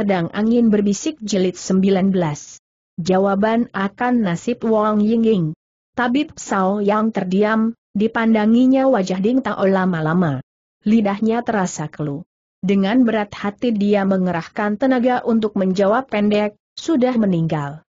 Pedang Angin Berbisik jelit 19. Jawaban akan nasib Wang Yingying. Tabib Sao yang terdiam, dipandanginya wajah Ding Tao lama-lama. Lidahnya terasa kelu. Dengan berat hati dia mengerahkan tenaga untuk menjawab pendek, sudah meninggal.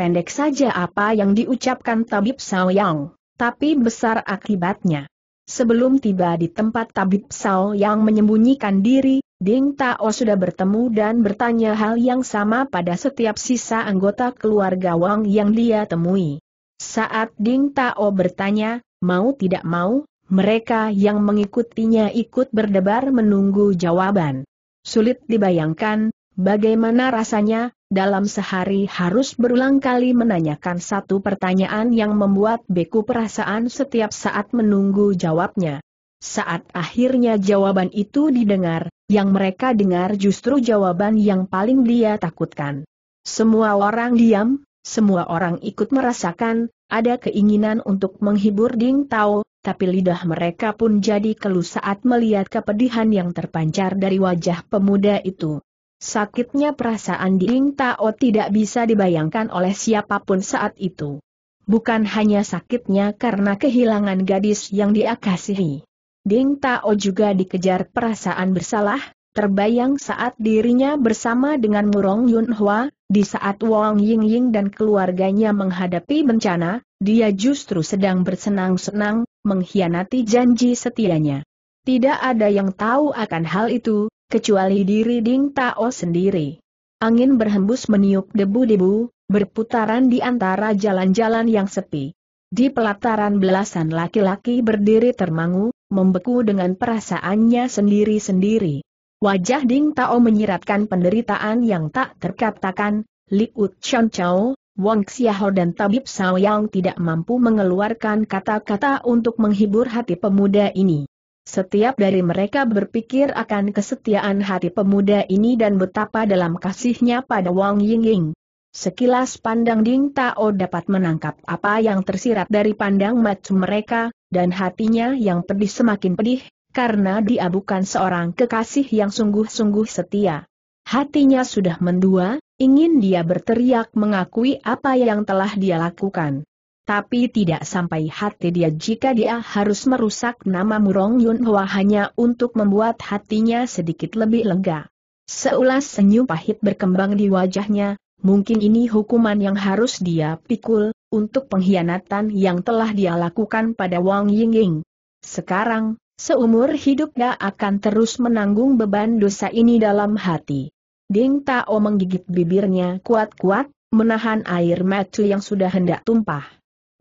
Pendek saja apa yang diucapkan Tabib Sao Yang, tapi besar akibatnya. Sebelum tiba di tempat Tabib Sao Yang menyembunyikan diri, Ding Tao sudah bertemu dan bertanya hal yang sama pada setiap sisa anggota keluarga Wang yang dia temui. Saat Ding Tao bertanya, mau tidak mau, mereka yang mengikutinya ikut berdebar menunggu jawaban. Sulit dibayangkan, bagaimana rasanya, dalam sehari harus berulang kali menanyakan satu pertanyaan yang membuat beku perasaan setiap saat menunggu jawabnya. Saat akhirnya jawaban itu didengar, yang mereka dengar justru jawaban yang paling dia takutkan. Semua orang diam, semua orang ikut merasakan, ada keinginan untuk menghibur Ding Tao, tapi lidah mereka pun jadi keluh saat melihat kepedihan yang terpancar dari wajah pemuda itu. Sakitnya perasaan Ding Tao tidak bisa dibayangkan oleh siapapun saat itu. Bukan hanya sakitnya karena kehilangan gadis yang dia kasihi Ding Tao juga dikejar perasaan bersalah, terbayang saat dirinya bersama dengan Murong Yunhua, di saat Wang Ying Ying dan keluarganya menghadapi bencana, dia justru sedang bersenang-senang, mengkhianati janji setianya. Tidak ada yang tahu akan hal itu, kecuali diri Ding Tao sendiri. Angin berhembus meniup debu-debu, berputaran di antara jalan-jalan yang sepi. Di pelataran belasan laki-laki berdiri termangu, membeku dengan perasaannya sendiri-sendiri. Wajah Ding Tao menyiratkan penderitaan yang tak terkatakan, Liu Chon Chao, Wang Xiaho dan Tabib Sao Yang tidak mampu mengeluarkan kata-kata untuk menghibur hati pemuda ini. Setiap dari mereka berpikir akan kesetiaan hati pemuda ini dan betapa dalam kasihnya pada Wang Yingying. Sekilas pandang Ding Tao dapat menangkap apa yang tersirat dari pandang macam mereka, dan hatinya yang pedih semakin pedih, karena dia bukan seorang kekasih yang sungguh-sungguh setia. Hatinya sudah mendua, ingin dia berteriak mengakui apa yang telah dia lakukan. Tapi tidak sampai hati dia jika dia harus merusak nama Murong Yun Hwa hanya untuk membuat hatinya sedikit lebih lega. Seulas senyum pahit berkembang di wajahnya, mungkin ini hukuman yang harus dia pikul, untuk pengkhianatan yang telah dia lakukan pada Wang Yingying. Sekarang, seumur hidup dia akan terus menanggung beban dosa ini dalam hati. Ding Tao menggigit bibirnya kuat-kuat, menahan air mata yang sudah hendak tumpah.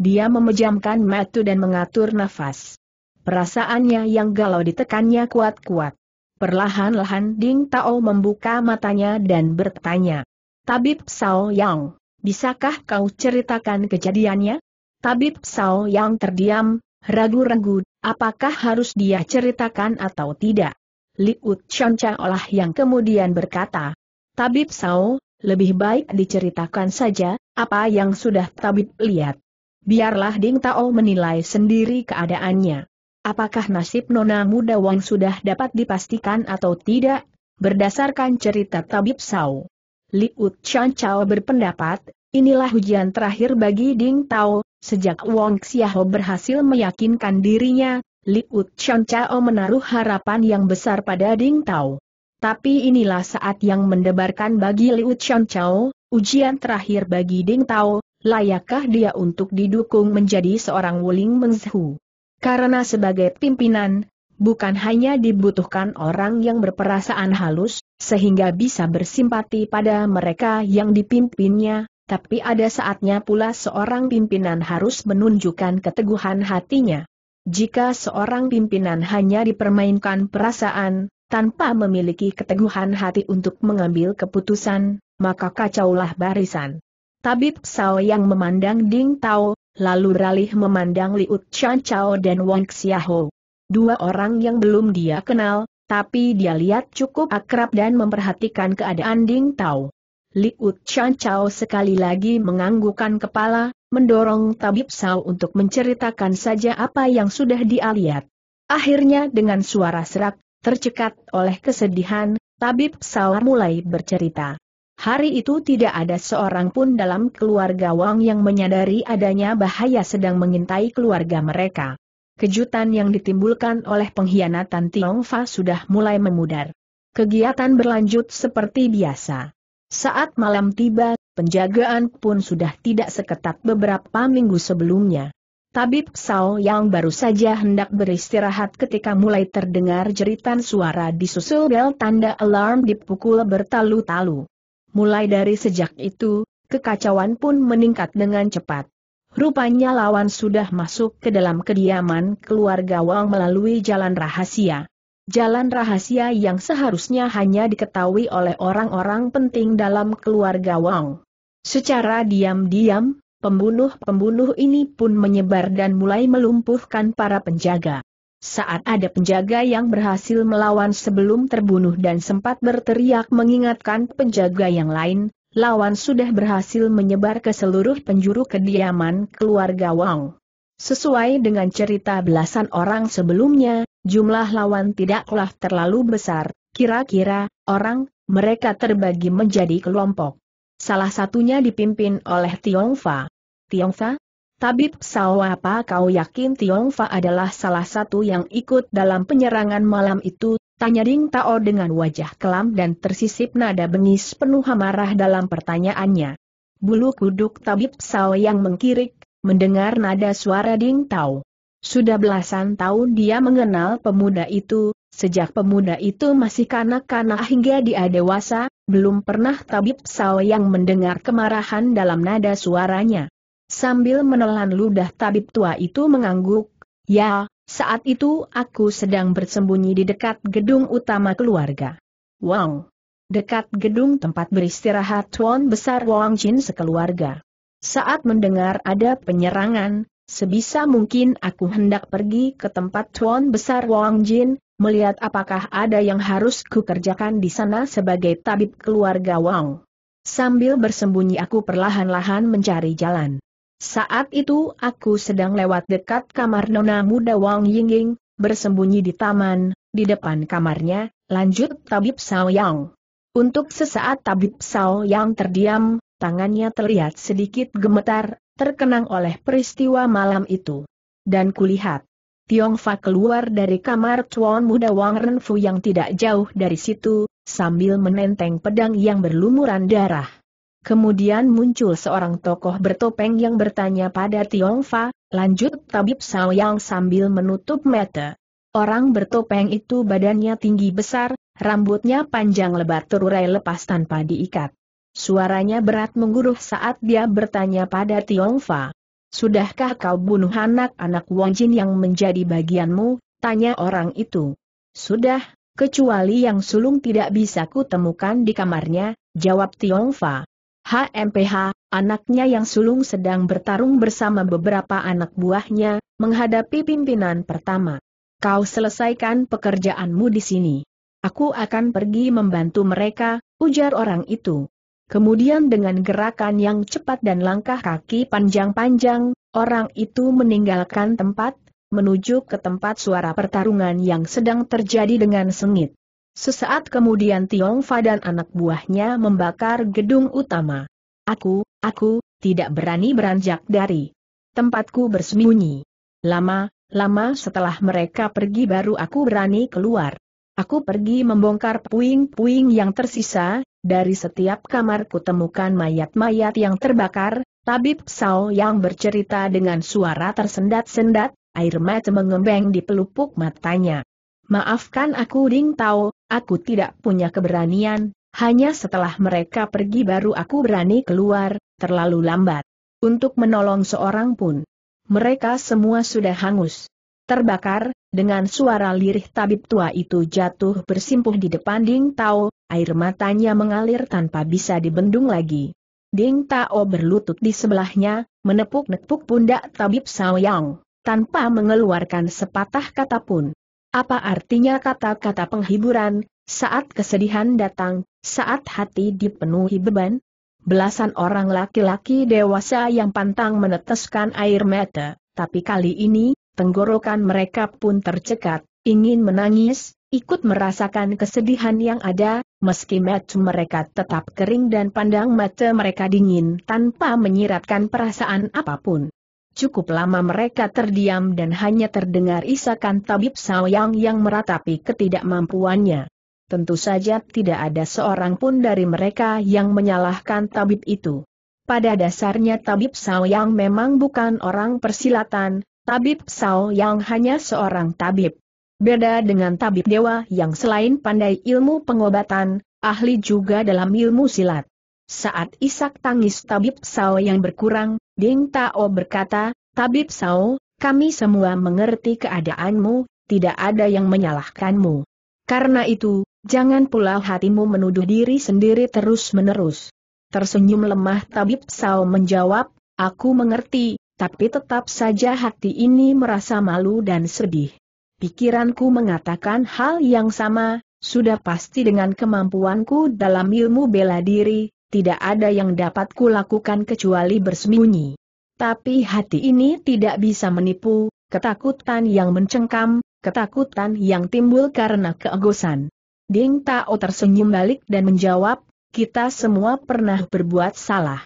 Dia memejamkan mata dan mengatur nafas. Perasaannya yang galau ditekannya kuat-kuat. Perlahan-lahan Ding Tao membuka matanya dan bertanya. Tabib Sao Yang, bisakah kau ceritakan kejadiannya? Tabib Sao Yang terdiam, ragu-ragu, apakah harus dia ceritakan atau tidak? Liut Choncha olah yang kemudian berkata, Tabib Sao, lebih baik diceritakan saja, apa yang sudah Tabib lihat. Biarlah Ding Tao menilai sendiri keadaannya. Apakah nasib Nona Muda Wang sudah dapat dipastikan atau tidak, berdasarkan cerita Tabib Sao? Liut Chan Chao berpendapat, inilah ujian terakhir bagi Ding Tao, sejak Wong Xiaho berhasil meyakinkan dirinya, Liut Chan Chao menaruh harapan yang besar pada Ding Tao. Tapi inilah saat yang mendebarkan bagi Liut Chan Chao, ujian terakhir bagi Ding Tao, layakkah dia untuk didukung menjadi seorang Wuling Mengzhu? Karena sebagai pimpinan, bukan hanya dibutuhkan orang yang berperasaan halus, sehingga bisa bersimpati pada mereka yang dipimpinnya, tapi ada saatnya pula seorang pimpinan harus menunjukkan keteguhan hatinya. Jika seorang pimpinan hanya dipermainkan perasaan, tanpa memiliki keteguhan hati untuk mengambil keputusan, maka kacaulah barisan. Tabib Sao yang memandang Ding Tao, lalu ralih memandang Liut Chan Chao dan Wang Xiaoho dua orang yang belum dia kenal, tapi dia lihat cukup akrab dan memperhatikan keadaan Ding Tao. Liut Chan Chao sekali lagi menganggukkan kepala, mendorong Tabib Sao untuk menceritakan saja apa yang sudah dia lihat. Akhirnya dengan suara serak, tercekat oleh kesedihan, Tabib Sao mulai bercerita. Hari itu tidak ada seorang pun dalam keluarga Wang yang menyadari adanya bahaya sedang mengintai keluarga mereka kejutan yang ditimbulkan oleh pengkhianatan Tiongfa sudah mulai memudar. Kegiatan berlanjut seperti biasa. Saat malam tiba, penjagaan pun sudah tidak seketat beberapa minggu sebelumnya. Tabib Sao yang baru saja hendak beristirahat ketika mulai terdengar jeritan suara disusul bel tanda alarm dipukul bertalu-talu. Mulai dari sejak itu, kekacauan pun meningkat dengan cepat. Rupanya lawan sudah masuk ke dalam kediaman keluarga Wang melalui jalan rahasia. Jalan rahasia yang seharusnya hanya diketahui oleh orang-orang penting dalam keluarga Wang. Secara diam-diam, pembunuh-pembunuh ini pun menyebar dan mulai melumpuhkan para penjaga. Saat ada penjaga yang berhasil melawan sebelum terbunuh dan sempat berteriak mengingatkan penjaga yang lain, lawan sudah berhasil menyebar ke seluruh penjuru kediaman keluarga Wang. Sesuai dengan cerita belasan orang sebelumnya, jumlah lawan tidaklah terlalu besar, kira-kira, orang, mereka terbagi menjadi kelompok. Salah satunya dipimpin oleh Tiongfa. Tiongfa? Tabib Sao apa kau yakin Tiongfa adalah salah satu yang ikut dalam penyerangan malam itu? Tanya Ding Tao dengan wajah kelam dan tersisip nada bengis penuh amarah dalam pertanyaannya. Bulu kuduk tabib Sao yang mengkirik, mendengar nada suara Ding Tao. Sudah belasan tahun dia mengenal pemuda itu, sejak pemuda itu masih kanak-kanak hingga dia dewasa, belum pernah tabib Sao yang mendengar kemarahan dalam nada suaranya. Sambil menelan ludah tabib tua itu mengangguk, ya, saat itu aku sedang bersembunyi di dekat gedung utama keluarga. Wang. Dekat gedung tempat beristirahat Tuan Besar Wang Jin sekeluarga. Saat mendengar ada penyerangan, sebisa mungkin aku hendak pergi ke tempat Tuan Besar Wang Jin, melihat apakah ada yang harus kukerjakan di sana sebagai tabib keluarga Wang. Sambil bersembunyi aku perlahan-lahan mencari jalan. Saat itu aku sedang lewat dekat kamar nona muda Wang Yingying, bersembunyi di taman, di depan kamarnya, lanjut Tabib Sao Yang. Untuk sesaat Tabib Sao Yang terdiam, tangannya terlihat sedikit gemetar, terkenang oleh peristiwa malam itu. Dan kulihat, Tiong Fa keluar dari kamar Chuan muda Wang Renfu yang tidak jauh dari situ, sambil menenteng pedang yang berlumuran darah. Kemudian muncul seorang tokoh bertopeng yang bertanya pada Tiong Fa, lanjut Tabib Sao Yang sambil menutup mata. Orang bertopeng itu badannya tinggi besar, rambutnya panjang lebat terurai lepas tanpa diikat. Suaranya berat mengguruh saat dia bertanya pada Tiong Fa. Sudahkah kau bunuh anak-anak Wong Jin yang menjadi bagianmu? Tanya orang itu. Sudah, kecuali yang sulung tidak bisa kutemukan di kamarnya, jawab Tiong Fa. HMPH, anaknya yang sulung sedang bertarung bersama beberapa anak buahnya, menghadapi pimpinan pertama. Kau selesaikan pekerjaanmu di sini. Aku akan pergi membantu mereka, ujar orang itu. Kemudian dengan gerakan yang cepat dan langkah kaki panjang-panjang, orang itu meninggalkan tempat, menuju ke tempat suara pertarungan yang sedang terjadi dengan sengit. Sesaat kemudian Tiong Fa dan anak buahnya membakar gedung utama. Aku, aku, tidak berani beranjak dari tempatku bersembunyi. Lama, lama setelah mereka pergi baru aku berani keluar. Aku pergi membongkar puing-puing yang tersisa, dari setiap kamar kutemukan mayat-mayat yang terbakar, tabib Sao yang bercerita dengan suara tersendat-sendat, air mata mengembeng di pelupuk matanya. Maafkan aku Ding Tao, aku tidak punya keberanian, hanya setelah mereka pergi baru aku berani keluar, terlalu lambat. Untuk menolong seorang pun. Mereka semua sudah hangus. Terbakar, dengan suara lirih tabib tua itu jatuh bersimpuh di depan Ding Tao, air matanya mengalir tanpa bisa dibendung lagi. Ding Tao berlutut di sebelahnya, menepuk-nepuk pundak tabib Yang, tanpa mengeluarkan sepatah kata pun. Apa artinya kata-kata penghiburan, saat kesedihan datang, saat hati dipenuhi beban? Belasan orang laki-laki dewasa yang pantang meneteskan air mata, tapi kali ini, tenggorokan mereka pun tercekat, ingin menangis, ikut merasakan kesedihan yang ada, meski mata mereka tetap kering dan pandang mata mereka dingin tanpa menyiratkan perasaan apapun. Cukup lama mereka terdiam dan hanya terdengar isakan tabib sayang yang meratapi ketidakmampuannya. Tentu saja tidak ada seorang pun dari mereka yang menyalahkan tabib itu. Pada dasarnya tabib sayang memang bukan orang persilatan, tabib sayang hanya seorang tabib. Beda dengan tabib dewa yang selain pandai ilmu pengobatan, ahli juga dalam ilmu silat. Saat isak tangis tabib Sao yang berkurang, Ding Tao berkata, Tabib Sao, kami semua mengerti keadaanmu, tidak ada yang menyalahkanmu. Karena itu, jangan pula hatimu menuduh diri sendiri terus-menerus. Tersenyum lemah Tabib Sao menjawab, aku mengerti, tapi tetap saja hati ini merasa malu dan sedih. Pikiranku mengatakan hal yang sama, sudah pasti dengan kemampuanku dalam ilmu bela diri, tidak ada yang dapat kulakukan kecuali bersembunyi. Tapi hati ini tidak bisa menipu, ketakutan yang mencengkam, ketakutan yang timbul karena keegosan. Ding Tao tersenyum balik dan menjawab, kita semua pernah berbuat salah.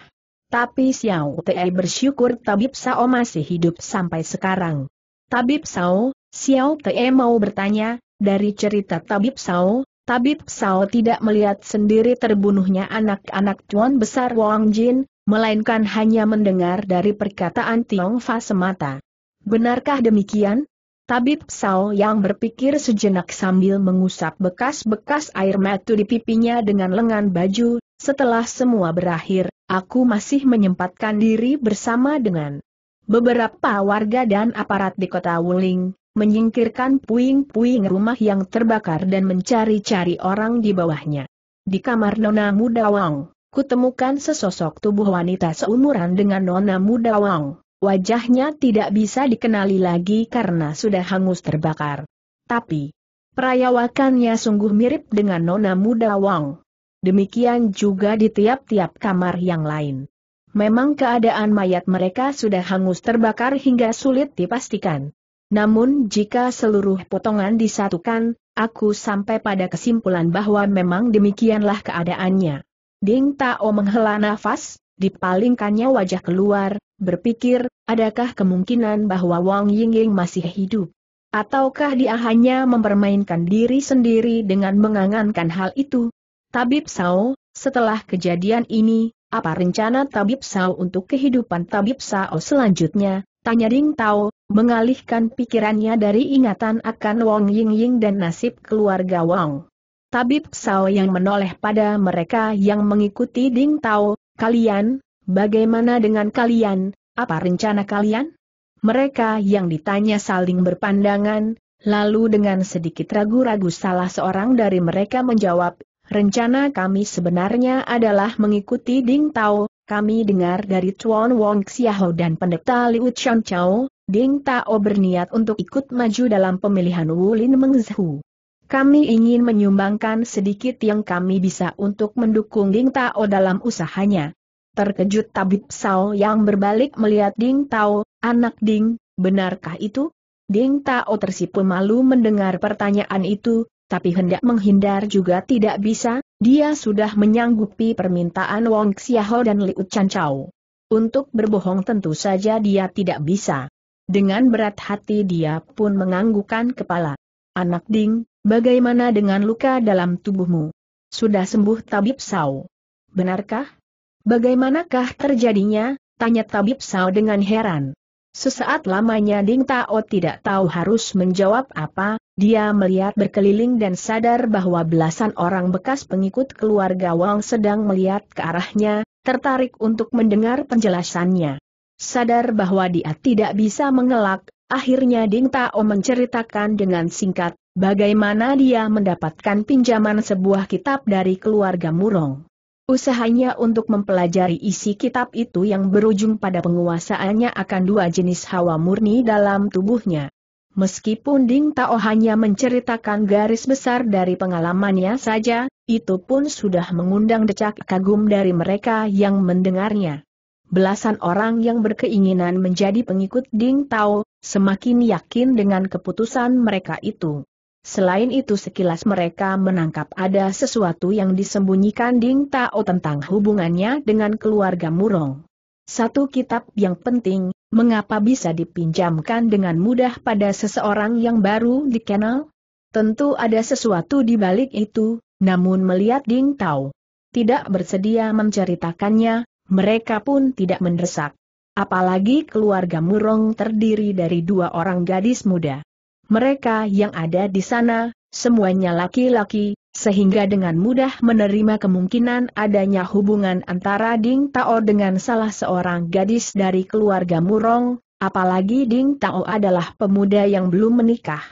Tapi Xiao Tei bersyukur Tabib Sao masih hidup sampai sekarang. Tabib Sao, Xiao Tei mau bertanya, dari cerita Tabib Sao, Tabib Sao tidak melihat sendiri terbunuhnya anak-anak Tuan Besar Wang Jin, melainkan hanya mendengar dari perkataan Tiong Fa semata. Benarkah demikian? Tabib Sao yang berpikir sejenak sambil mengusap bekas-bekas air mata di pipinya dengan lengan baju, setelah semua berakhir, aku masih menyempatkan diri bersama dengan beberapa warga dan aparat di kota Wuling, menyingkirkan puing-puing rumah yang terbakar dan mencari-cari orang di bawahnya. Di kamar Nona Muda Wang, kutemukan sesosok tubuh wanita seumuran dengan Nona Muda Wang. Wajahnya tidak bisa dikenali lagi karena sudah hangus terbakar. Tapi, perayawakannya sungguh mirip dengan Nona Muda Wang. Demikian juga di tiap-tiap kamar yang lain. Memang keadaan mayat mereka sudah hangus terbakar hingga sulit dipastikan. Namun jika seluruh potongan disatukan, aku sampai pada kesimpulan bahwa memang demikianlah keadaannya. Ding Tao menghela nafas, dipalingkannya wajah keluar, berpikir, adakah kemungkinan bahwa Wang Yingying masih hidup? Ataukah dia hanya mempermainkan diri sendiri dengan mengangankan hal itu? Tabib Sao, setelah kejadian ini, apa rencana Tabib Sao untuk kehidupan Tabib Sao selanjutnya? Tanya Ding Tao, mengalihkan pikirannya dari ingatan akan Wong Ying Ying dan nasib keluarga Wong. Tabib Sao yang menoleh pada mereka yang mengikuti Ding Tao, kalian, bagaimana dengan kalian, apa rencana kalian? Mereka yang ditanya saling berpandangan, lalu dengan sedikit ragu-ragu salah seorang dari mereka menjawab, Rencana kami sebenarnya adalah mengikuti Ding Tao, kami dengar dari Chuan Wong Xiaho dan pendeta Liu Chan Chao, Ding Tao berniat untuk ikut maju dalam pemilihan Wulin Mengzhu. Kami ingin menyumbangkan sedikit yang kami bisa untuk mendukung Ding Tao dalam usahanya. Terkejut Tabib Sao yang berbalik melihat Ding Tao, anak Ding, benarkah itu? Ding Tao tersipu malu mendengar pertanyaan itu, tapi hendak menghindar juga tidak bisa, dia sudah menyanggupi permintaan Wong Xiaho dan Liu Chan Chao. Untuk berbohong tentu saja dia tidak bisa. Dengan berat hati dia pun menganggukkan kepala. Anak Ding, bagaimana dengan luka dalam tubuhmu? Sudah sembuh Tabib Sao. Benarkah? Bagaimanakah terjadinya? Tanya Tabib Sao dengan heran. Sesaat lamanya Ding Tao tidak tahu harus menjawab apa, dia melihat berkeliling dan sadar bahwa belasan orang bekas pengikut keluarga Wang sedang melihat ke arahnya, tertarik untuk mendengar penjelasannya. Sadar bahwa dia tidak bisa mengelak, akhirnya Ding Tao menceritakan dengan singkat, bagaimana dia mendapatkan pinjaman sebuah kitab dari keluarga Murong. Usahanya untuk mempelajari isi kitab itu yang berujung pada penguasaannya akan dua jenis hawa murni dalam tubuhnya. Meskipun Ding Tao hanya menceritakan garis besar dari pengalamannya saja, itu pun sudah mengundang decak kagum dari mereka yang mendengarnya belasan orang yang berkeinginan menjadi pengikut Ding Tao, semakin yakin dengan keputusan mereka itu. Selain itu sekilas mereka menangkap ada sesuatu yang disembunyikan Ding Tao tentang hubungannya dengan keluarga Murong. Satu kitab yang penting, mengapa bisa dipinjamkan dengan mudah pada seseorang yang baru dikenal? Tentu ada sesuatu di balik itu, namun melihat Ding Tao tidak bersedia menceritakannya, mereka pun tidak mendesak. Apalagi keluarga Murong terdiri dari dua orang gadis muda. Mereka yang ada di sana, semuanya laki-laki, sehingga dengan mudah menerima kemungkinan adanya hubungan antara Ding Tao dengan salah seorang gadis dari keluarga Murong, apalagi Ding Tao adalah pemuda yang belum menikah.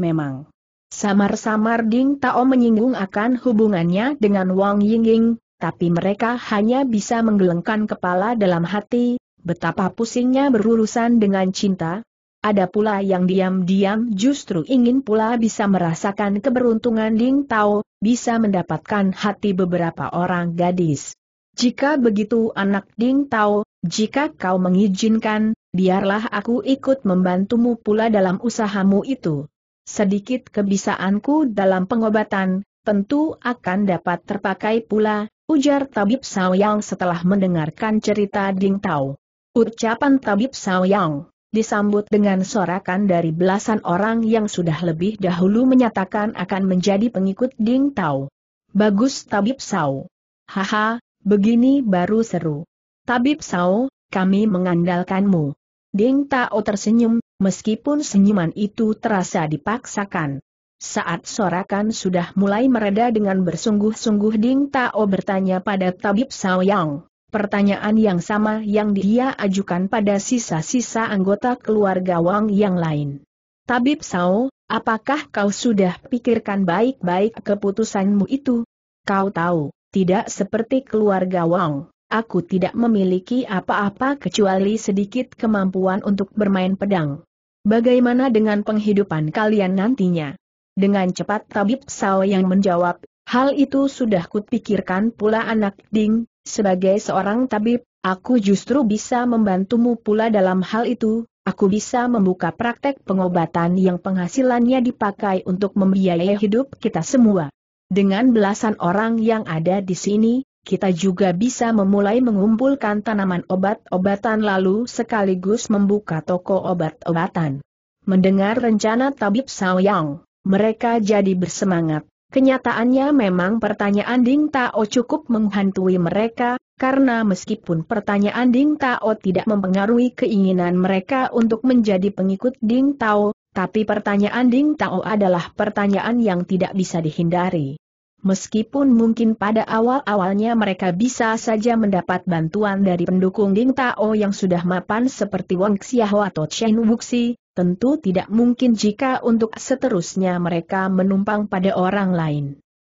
Memang. Samar-samar Ding Tao menyinggung akan hubungannya dengan Wang Yingying, tapi mereka hanya bisa menggelengkan kepala dalam hati, betapa pusingnya berurusan dengan cinta. Ada pula yang diam-diam justru ingin pula bisa merasakan keberuntungan Ding Tao, bisa mendapatkan hati beberapa orang gadis. Jika begitu anak Ding Tao, jika kau mengizinkan, biarlah aku ikut membantumu pula dalam usahamu itu. Sedikit kebisaanku dalam pengobatan, tentu akan dapat terpakai pula, ujar Tabib yang setelah mendengarkan cerita Ding Tao. Ucapan Tabib yang disambut dengan sorakan dari belasan orang yang sudah lebih dahulu menyatakan akan menjadi pengikut Ding Tao. Bagus Tabib Sao. Haha, begini baru seru. Tabib Sao, kami mengandalkanmu. Ding Tao tersenyum, meskipun senyuman itu terasa dipaksakan. Saat sorakan sudah mulai mereda dengan bersungguh-sungguh Ding Tao bertanya pada Tabib Saoyang. Pertanyaan yang sama yang dia ajukan pada sisa-sisa anggota keluarga Wang yang lain. Tabib Sao, apakah kau sudah pikirkan baik-baik keputusanmu itu? Kau tahu, tidak seperti keluarga Wang, aku tidak memiliki apa-apa kecuali sedikit kemampuan untuk bermain pedang. Bagaimana dengan penghidupan kalian nantinya? Dengan cepat Tabib Sao yang menjawab, hal itu sudah kupikirkan pula anak Ding, sebagai seorang tabib, aku justru bisa membantumu pula dalam hal itu, aku bisa membuka praktek pengobatan yang penghasilannya dipakai untuk membiayai hidup kita semua. Dengan belasan orang yang ada di sini, kita juga bisa memulai mengumpulkan tanaman obat-obatan lalu sekaligus membuka toko obat-obatan. Mendengar rencana Tabib yang mereka jadi bersemangat. Kenyataannya memang pertanyaan Ding Tao cukup menghantui mereka, karena meskipun pertanyaan Ding Tao tidak mempengaruhi keinginan mereka untuk menjadi pengikut Ding Tao, tapi pertanyaan Ding Tao adalah pertanyaan yang tidak bisa dihindari. Meskipun mungkin pada awal-awalnya mereka bisa saja mendapat bantuan dari pendukung Ding Tao yang sudah mapan seperti Wang Xiao atau Chen Wuxi, tentu tidak mungkin jika untuk seterusnya mereka menumpang pada orang lain.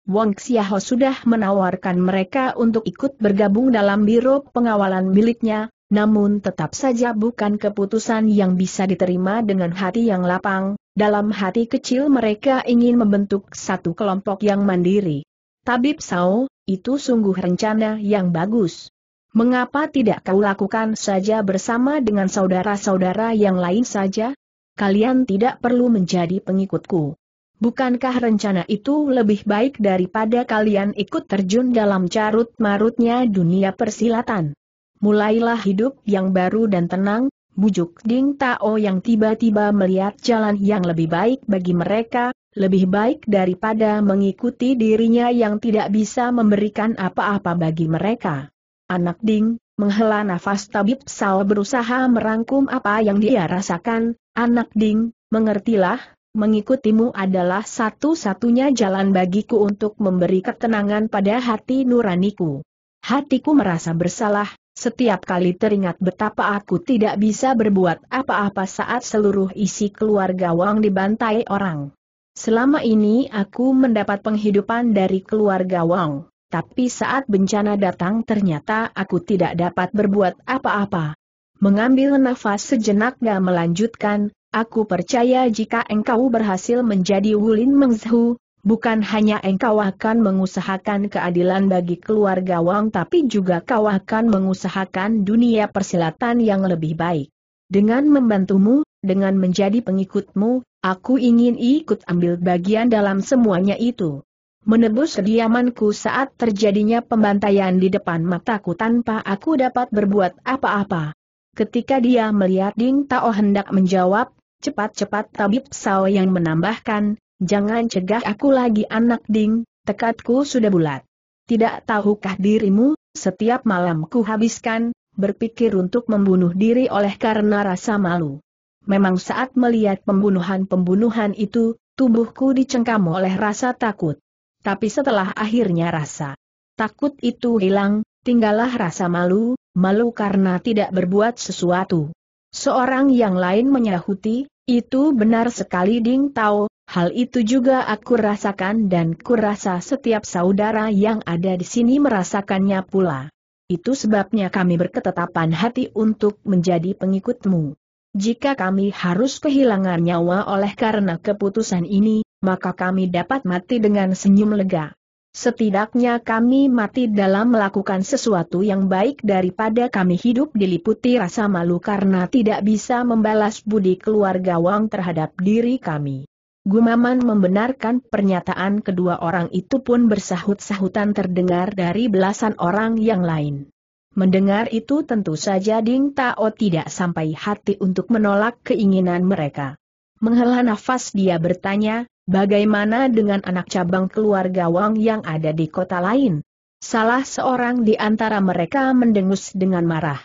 Wang Xiao sudah menawarkan mereka untuk ikut bergabung dalam biro pengawalan miliknya, namun tetap saja bukan keputusan yang bisa diterima dengan hati yang lapang, dalam hati kecil mereka ingin membentuk satu kelompok yang mandiri. Tabib Sao, itu sungguh rencana yang bagus. Mengapa tidak kau lakukan saja bersama dengan saudara-saudara yang lain saja? Kalian tidak perlu menjadi pengikutku. Bukankah rencana itu lebih baik daripada kalian ikut terjun dalam carut-marutnya dunia persilatan? Mulailah hidup yang baru dan tenang, Bujuk Ding Tao yang tiba-tiba melihat jalan yang lebih baik bagi mereka, lebih baik daripada mengikuti dirinya yang tidak bisa memberikan apa-apa bagi mereka. Anak Ding, menghela nafas tabib Sal berusaha merangkum apa yang dia rasakan, anak Ding, mengertilah, mengikutimu adalah satu-satunya jalan bagiku untuk memberi ketenangan pada hati nuraniku. Hatiku merasa bersalah, setiap kali teringat betapa aku tidak bisa berbuat apa-apa saat seluruh isi keluarga Wang dibantai orang. Selama ini aku mendapat penghidupan dari keluarga Wang, tapi saat bencana datang ternyata aku tidak dapat berbuat apa-apa. Mengambil nafas sejenak gak melanjutkan, aku percaya jika engkau berhasil menjadi Wulin Mengzhu, Bukan hanya engkau akan mengusahakan keadilan bagi keluarga Wang tapi juga kau akan mengusahakan dunia persilatan yang lebih baik. Dengan membantumu, dengan menjadi pengikutmu, aku ingin ikut ambil bagian dalam semuanya itu. Menebus kediamanku saat terjadinya pembantaian di depan mataku tanpa aku dapat berbuat apa-apa. Ketika dia melihat Ding Tao hendak menjawab, cepat-cepat tabib Sao yang menambahkan, Jangan cegah aku lagi anak ding, tekadku sudah bulat. Tidak tahukah dirimu, setiap malam ku habiskan, berpikir untuk membunuh diri oleh karena rasa malu. Memang saat melihat pembunuhan-pembunuhan itu, tubuhku dicengkam oleh rasa takut. Tapi setelah akhirnya rasa takut itu hilang, tinggallah rasa malu, malu karena tidak berbuat sesuatu. Seorang yang lain menyahuti, itu benar sekali Ding tahu. Hal itu juga aku rasakan dan kurasa setiap saudara yang ada di sini merasakannya pula. Itu sebabnya kami berketetapan hati untuk menjadi pengikutmu. Jika kami harus kehilangan nyawa oleh karena keputusan ini, maka kami dapat mati dengan senyum lega. Setidaknya kami mati dalam melakukan sesuatu yang baik daripada kami hidup diliputi rasa malu karena tidak bisa membalas budi keluarga Wang terhadap diri kami. Gumaman membenarkan pernyataan kedua orang itu pun bersahut-sahutan terdengar dari belasan orang yang lain. Mendengar itu tentu saja Ding Tao tidak sampai hati untuk menolak keinginan mereka. Menghela nafas dia bertanya, bagaimana dengan anak cabang keluarga Wang yang ada di kota lain? Salah seorang di antara mereka mendengus dengan marah.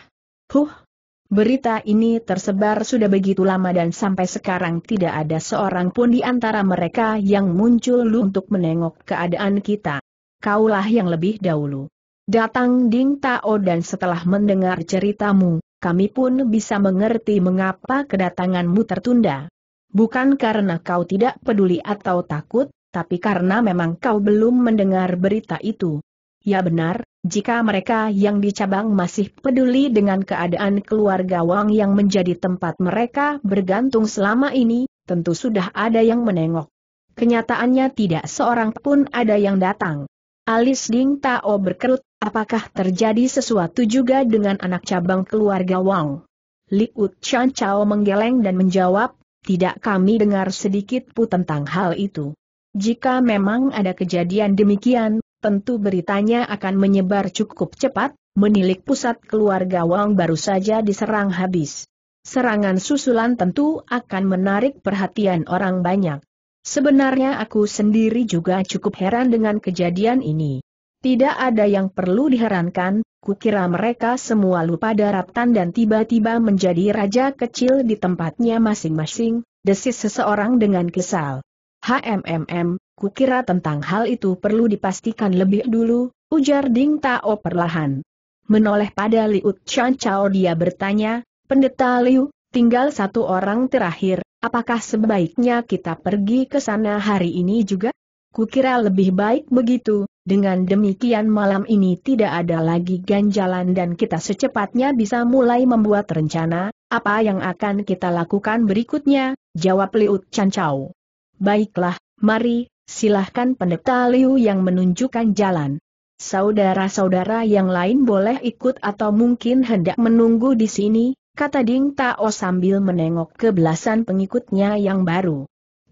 Huh, Berita ini tersebar sudah begitu lama dan sampai sekarang tidak ada seorang pun di antara mereka yang muncul lu untuk menengok keadaan kita. Kaulah yang lebih dahulu. Datang Ding Tao dan setelah mendengar ceritamu, kami pun bisa mengerti mengapa kedatanganmu tertunda. Bukan karena kau tidak peduli atau takut, tapi karena memang kau belum mendengar berita itu. Ya benar, jika mereka yang di cabang masih peduli dengan keadaan keluarga Wang yang menjadi tempat mereka bergantung selama ini, tentu sudah ada yang menengok. Kenyataannya tidak seorang pun ada yang datang. Alis Ding Tao berkerut, apakah terjadi sesuatu juga dengan anak cabang keluarga Wang? Liut Chan Chao menggeleng dan menjawab, tidak kami dengar sedikit pun tentang hal itu. Jika memang ada kejadian demikian, tentu beritanya akan menyebar cukup cepat, menilik pusat keluarga Wang baru saja diserang habis. Serangan susulan tentu akan menarik perhatian orang banyak. Sebenarnya aku sendiri juga cukup heran dengan kejadian ini. Tidak ada yang perlu diherankan, kukira mereka semua lupa daratan dan tiba-tiba menjadi raja kecil di tempatnya masing-masing, desis seseorang dengan kesal. HMMM, Kukira tentang hal itu perlu dipastikan lebih dulu, ujar Ding Tao perlahan. Menoleh pada Liut Chan Chao dia bertanya, Pendeta Liu, tinggal satu orang terakhir, apakah sebaiknya kita pergi ke sana hari ini juga? Kukira lebih baik begitu, dengan demikian malam ini tidak ada lagi ganjalan dan kita secepatnya bisa mulai membuat rencana, apa yang akan kita lakukan berikutnya, jawab Liut Chan Chao. Baiklah, mari, silahkan pendeta Liu yang menunjukkan jalan. Saudara-saudara yang lain boleh ikut atau mungkin hendak menunggu di sini, kata Ding Tao sambil menengok ke belasan pengikutnya yang baru.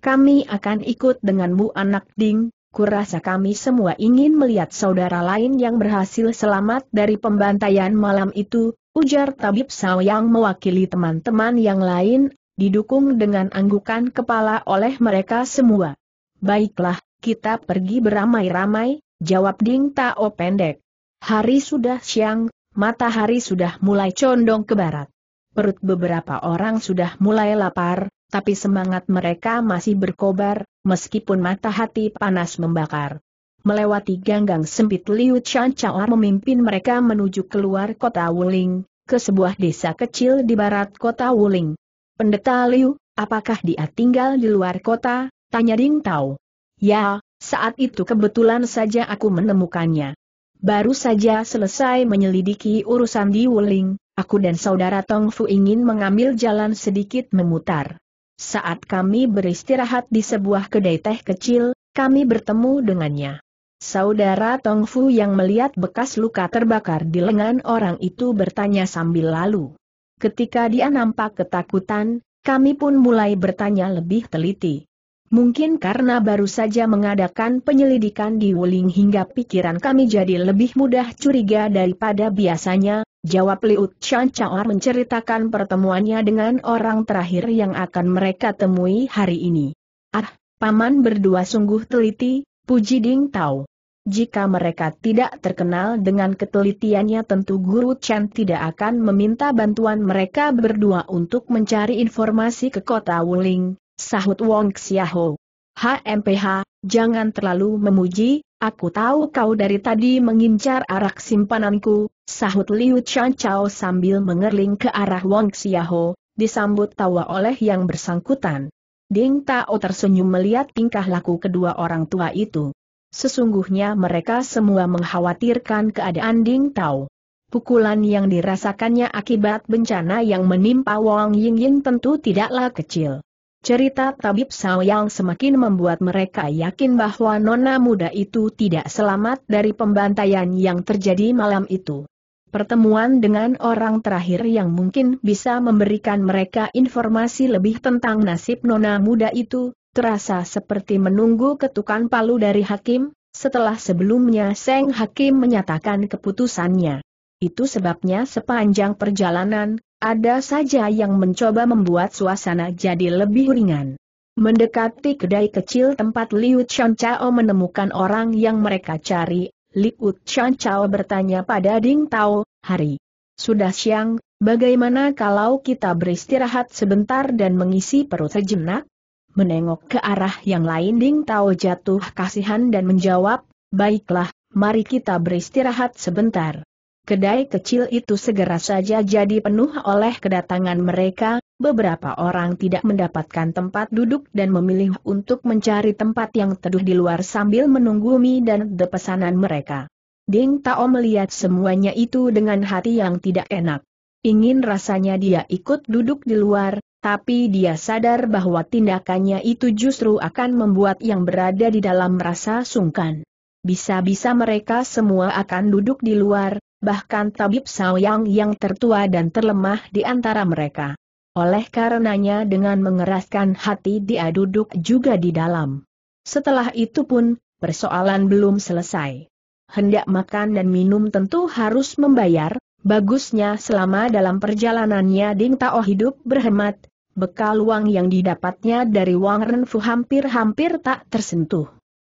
Kami akan ikut denganmu anak Ding, kurasa kami semua ingin melihat saudara lain yang berhasil selamat dari pembantaian malam itu, ujar Tabib Sao yang mewakili teman-teman yang lain, didukung dengan anggukan kepala oleh mereka semua. Baiklah, kita pergi beramai-ramai, jawab Ding Tao pendek. Hari sudah siang, matahari sudah mulai condong ke barat. Perut beberapa orang sudah mulai lapar, tapi semangat mereka masih berkobar, meskipun mata hati panas membakar. Melewati ganggang sempit Liu Chan Chao memimpin mereka menuju keluar kota Wuling, ke sebuah desa kecil di barat kota Wuling. Pendeta Liu, apakah dia tinggal di luar kota, Tanya Ding Tao. Ya, saat itu kebetulan saja aku menemukannya. Baru saja selesai menyelidiki urusan di Wuling, aku dan saudara Tong Fu ingin mengambil jalan sedikit memutar. Saat kami beristirahat di sebuah kedai teh kecil, kami bertemu dengannya. Saudara Tong Fu yang melihat bekas luka terbakar di lengan orang itu bertanya sambil lalu. Ketika dia nampak ketakutan, kami pun mulai bertanya lebih teliti. Mungkin karena baru saja mengadakan penyelidikan di Wuling hingga pikiran kami jadi lebih mudah curiga daripada biasanya, jawab Liu Chan Chao menceritakan pertemuannya dengan orang terakhir yang akan mereka temui hari ini. Ah, paman berdua sungguh teliti, puji Ding Tao. Jika mereka tidak terkenal dengan ketelitiannya tentu Guru Chan tidak akan meminta bantuan mereka berdua untuk mencari informasi ke kota Wuling, Sahut Wong Xiaho. HMPH, jangan terlalu memuji, aku tahu kau dari tadi mengincar arah simpananku, sahut Liu Chan Chao sambil mengerling ke arah Wong Xiaho, disambut tawa oleh yang bersangkutan. Ding Tao tersenyum melihat tingkah laku kedua orang tua itu. Sesungguhnya mereka semua mengkhawatirkan keadaan Ding Tao. Pukulan yang dirasakannya akibat bencana yang menimpa Wang Yingying tentu tidaklah kecil. Cerita Tabib yang semakin membuat mereka yakin bahwa nona muda itu tidak selamat dari pembantaian yang terjadi malam itu. Pertemuan dengan orang terakhir yang mungkin bisa memberikan mereka informasi lebih tentang nasib nona muda itu, terasa seperti menunggu ketukan palu dari hakim, setelah sebelumnya Seng Hakim menyatakan keputusannya. Itu sebabnya sepanjang perjalanan, ada saja yang mencoba membuat suasana jadi lebih ringan. Mendekati kedai kecil tempat Liu Chan Chao menemukan orang yang mereka cari, Liu Chan Chao bertanya pada Ding Tao, hari. Sudah siang, bagaimana kalau kita beristirahat sebentar dan mengisi perut sejenak? Menengok ke arah yang lain Ding Tao jatuh kasihan dan menjawab, baiklah, mari kita beristirahat sebentar. Kedai kecil itu segera saja jadi penuh oleh kedatangan mereka, beberapa orang tidak mendapatkan tempat duduk dan memilih untuk mencari tempat yang teduh di luar sambil menunggu mie dan de pesanan mereka. Ding Tao melihat semuanya itu dengan hati yang tidak enak. Ingin rasanya dia ikut duduk di luar, tapi dia sadar bahwa tindakannya itu justru akan membuat yang berada di dalam merasa sungkan. Bisa-bisa mereka semua akan duduk di luar, bahkan tabib Saoyang yang tertua dan terlemah di antara mereka. Oleh karenanya dengan mengeraskan hati dia duduk juga di dalam. Setelah itu pun, persoalan belum selesai. Hendak makan dan minum tentu harus membayar, bagusnya selama dalam perjalanannya Ding Tao hidup berhemat, bekal uang yang didapatnya dari Wang Renfu hampir-hampir tak tersentuh.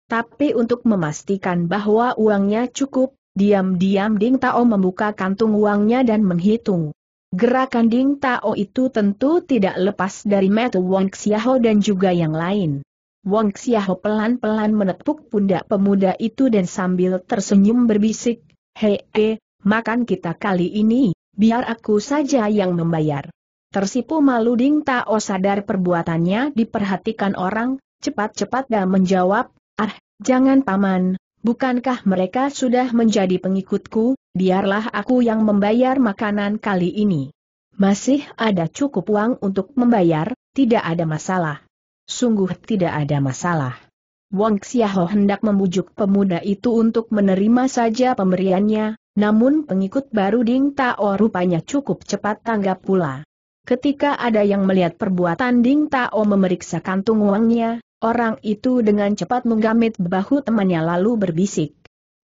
Tapi untuk memastikan bahwa uangnya cukup, Diam-diam Ding Tao membuka kantung uangnya dan menghitung. Gerakan Ding Tao itu tentu tidak lepas dari Metu Wong Xiaho dan juga yang lain. Wong Xiaho pelan-pelan menepuk pundak pemuda itu dan sambil tersenyum berbisik, Hei, he, makan kita kali ini, biar aku saja yang membayar. Tersipu malu Ding Tao sadar perbuatannya diperhatikan orang, cepat-cepat dan menjawab, Ah, jangan paman, Bukankah mereka sudah menjadi pengikutku, biarlah aku yang membayar makanan kali ini. Masih ada cukup uang untuk membayar, tidak ada masalah. Sungguh tidak ada masalah. Wang Xiaho hendak membujuk pemuda itu untuk menerima saja pemberiannya, namun pengikut baru Ding Tao rupanya cukup cepat tanggap pula. Ketika ada yang melihat perbuatan Ding Tao memeriksa kantung uangnya, Orang itu dengan cepat menggamit bahu temannya lalu berbisik.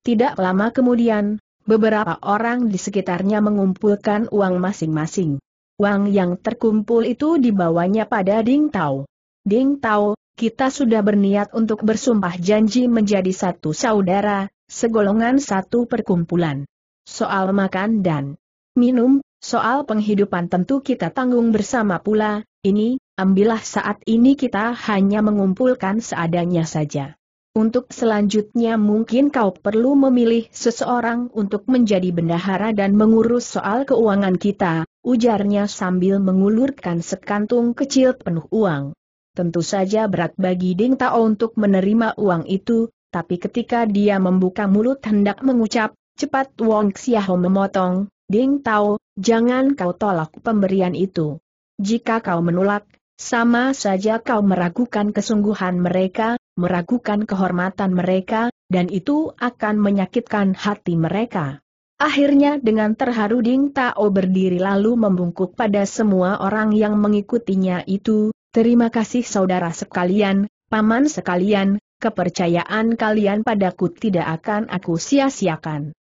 Tidak lama kemudian, beberapa orang di sekitarnya mengumpulkan uang masing-masing. Uang yang terkumpul itu dibawanya pada Ding Tao. Ding Tao, kita sudah berniat untuk bersumpah janji menjadi satu saudara, segolongan satu perkumpulan. Soal makan dan minum, Soal penghidupan tentu kita tanggung bersama pula, ini, ambillah saat ini kita hanya mengumpulkan seadanya saja. Untuk selanjutnya mungkin kau perlu memilih seseorang untuk menjadi bendahara dan mengurus soal keuangan kita, ujarnya sambil mengulurkan sekantung kecil penuh uang. Tentu saja berat bagi Ding Tao untuk menerima uang itu, tapi ketika dia membuka mulut hendak mengucap, cepat Wong Xiaho memotong, Ding Tao, jangan kau tolak pemberian itu. Jika kau menolak, sama saja kau meragukan kesungguhan mereka, meragukan kehormatan mereka, dan itu akan menyakitkan hati mereka. Akhirnya dengan terharu Ding Tao berdiri lalu membungkuk pada semua orang yang mengikutinya itu, terima kasih saudara sekalian, paman sekalian, kepercayaan kalian padaku tidak akan aku sia-siakan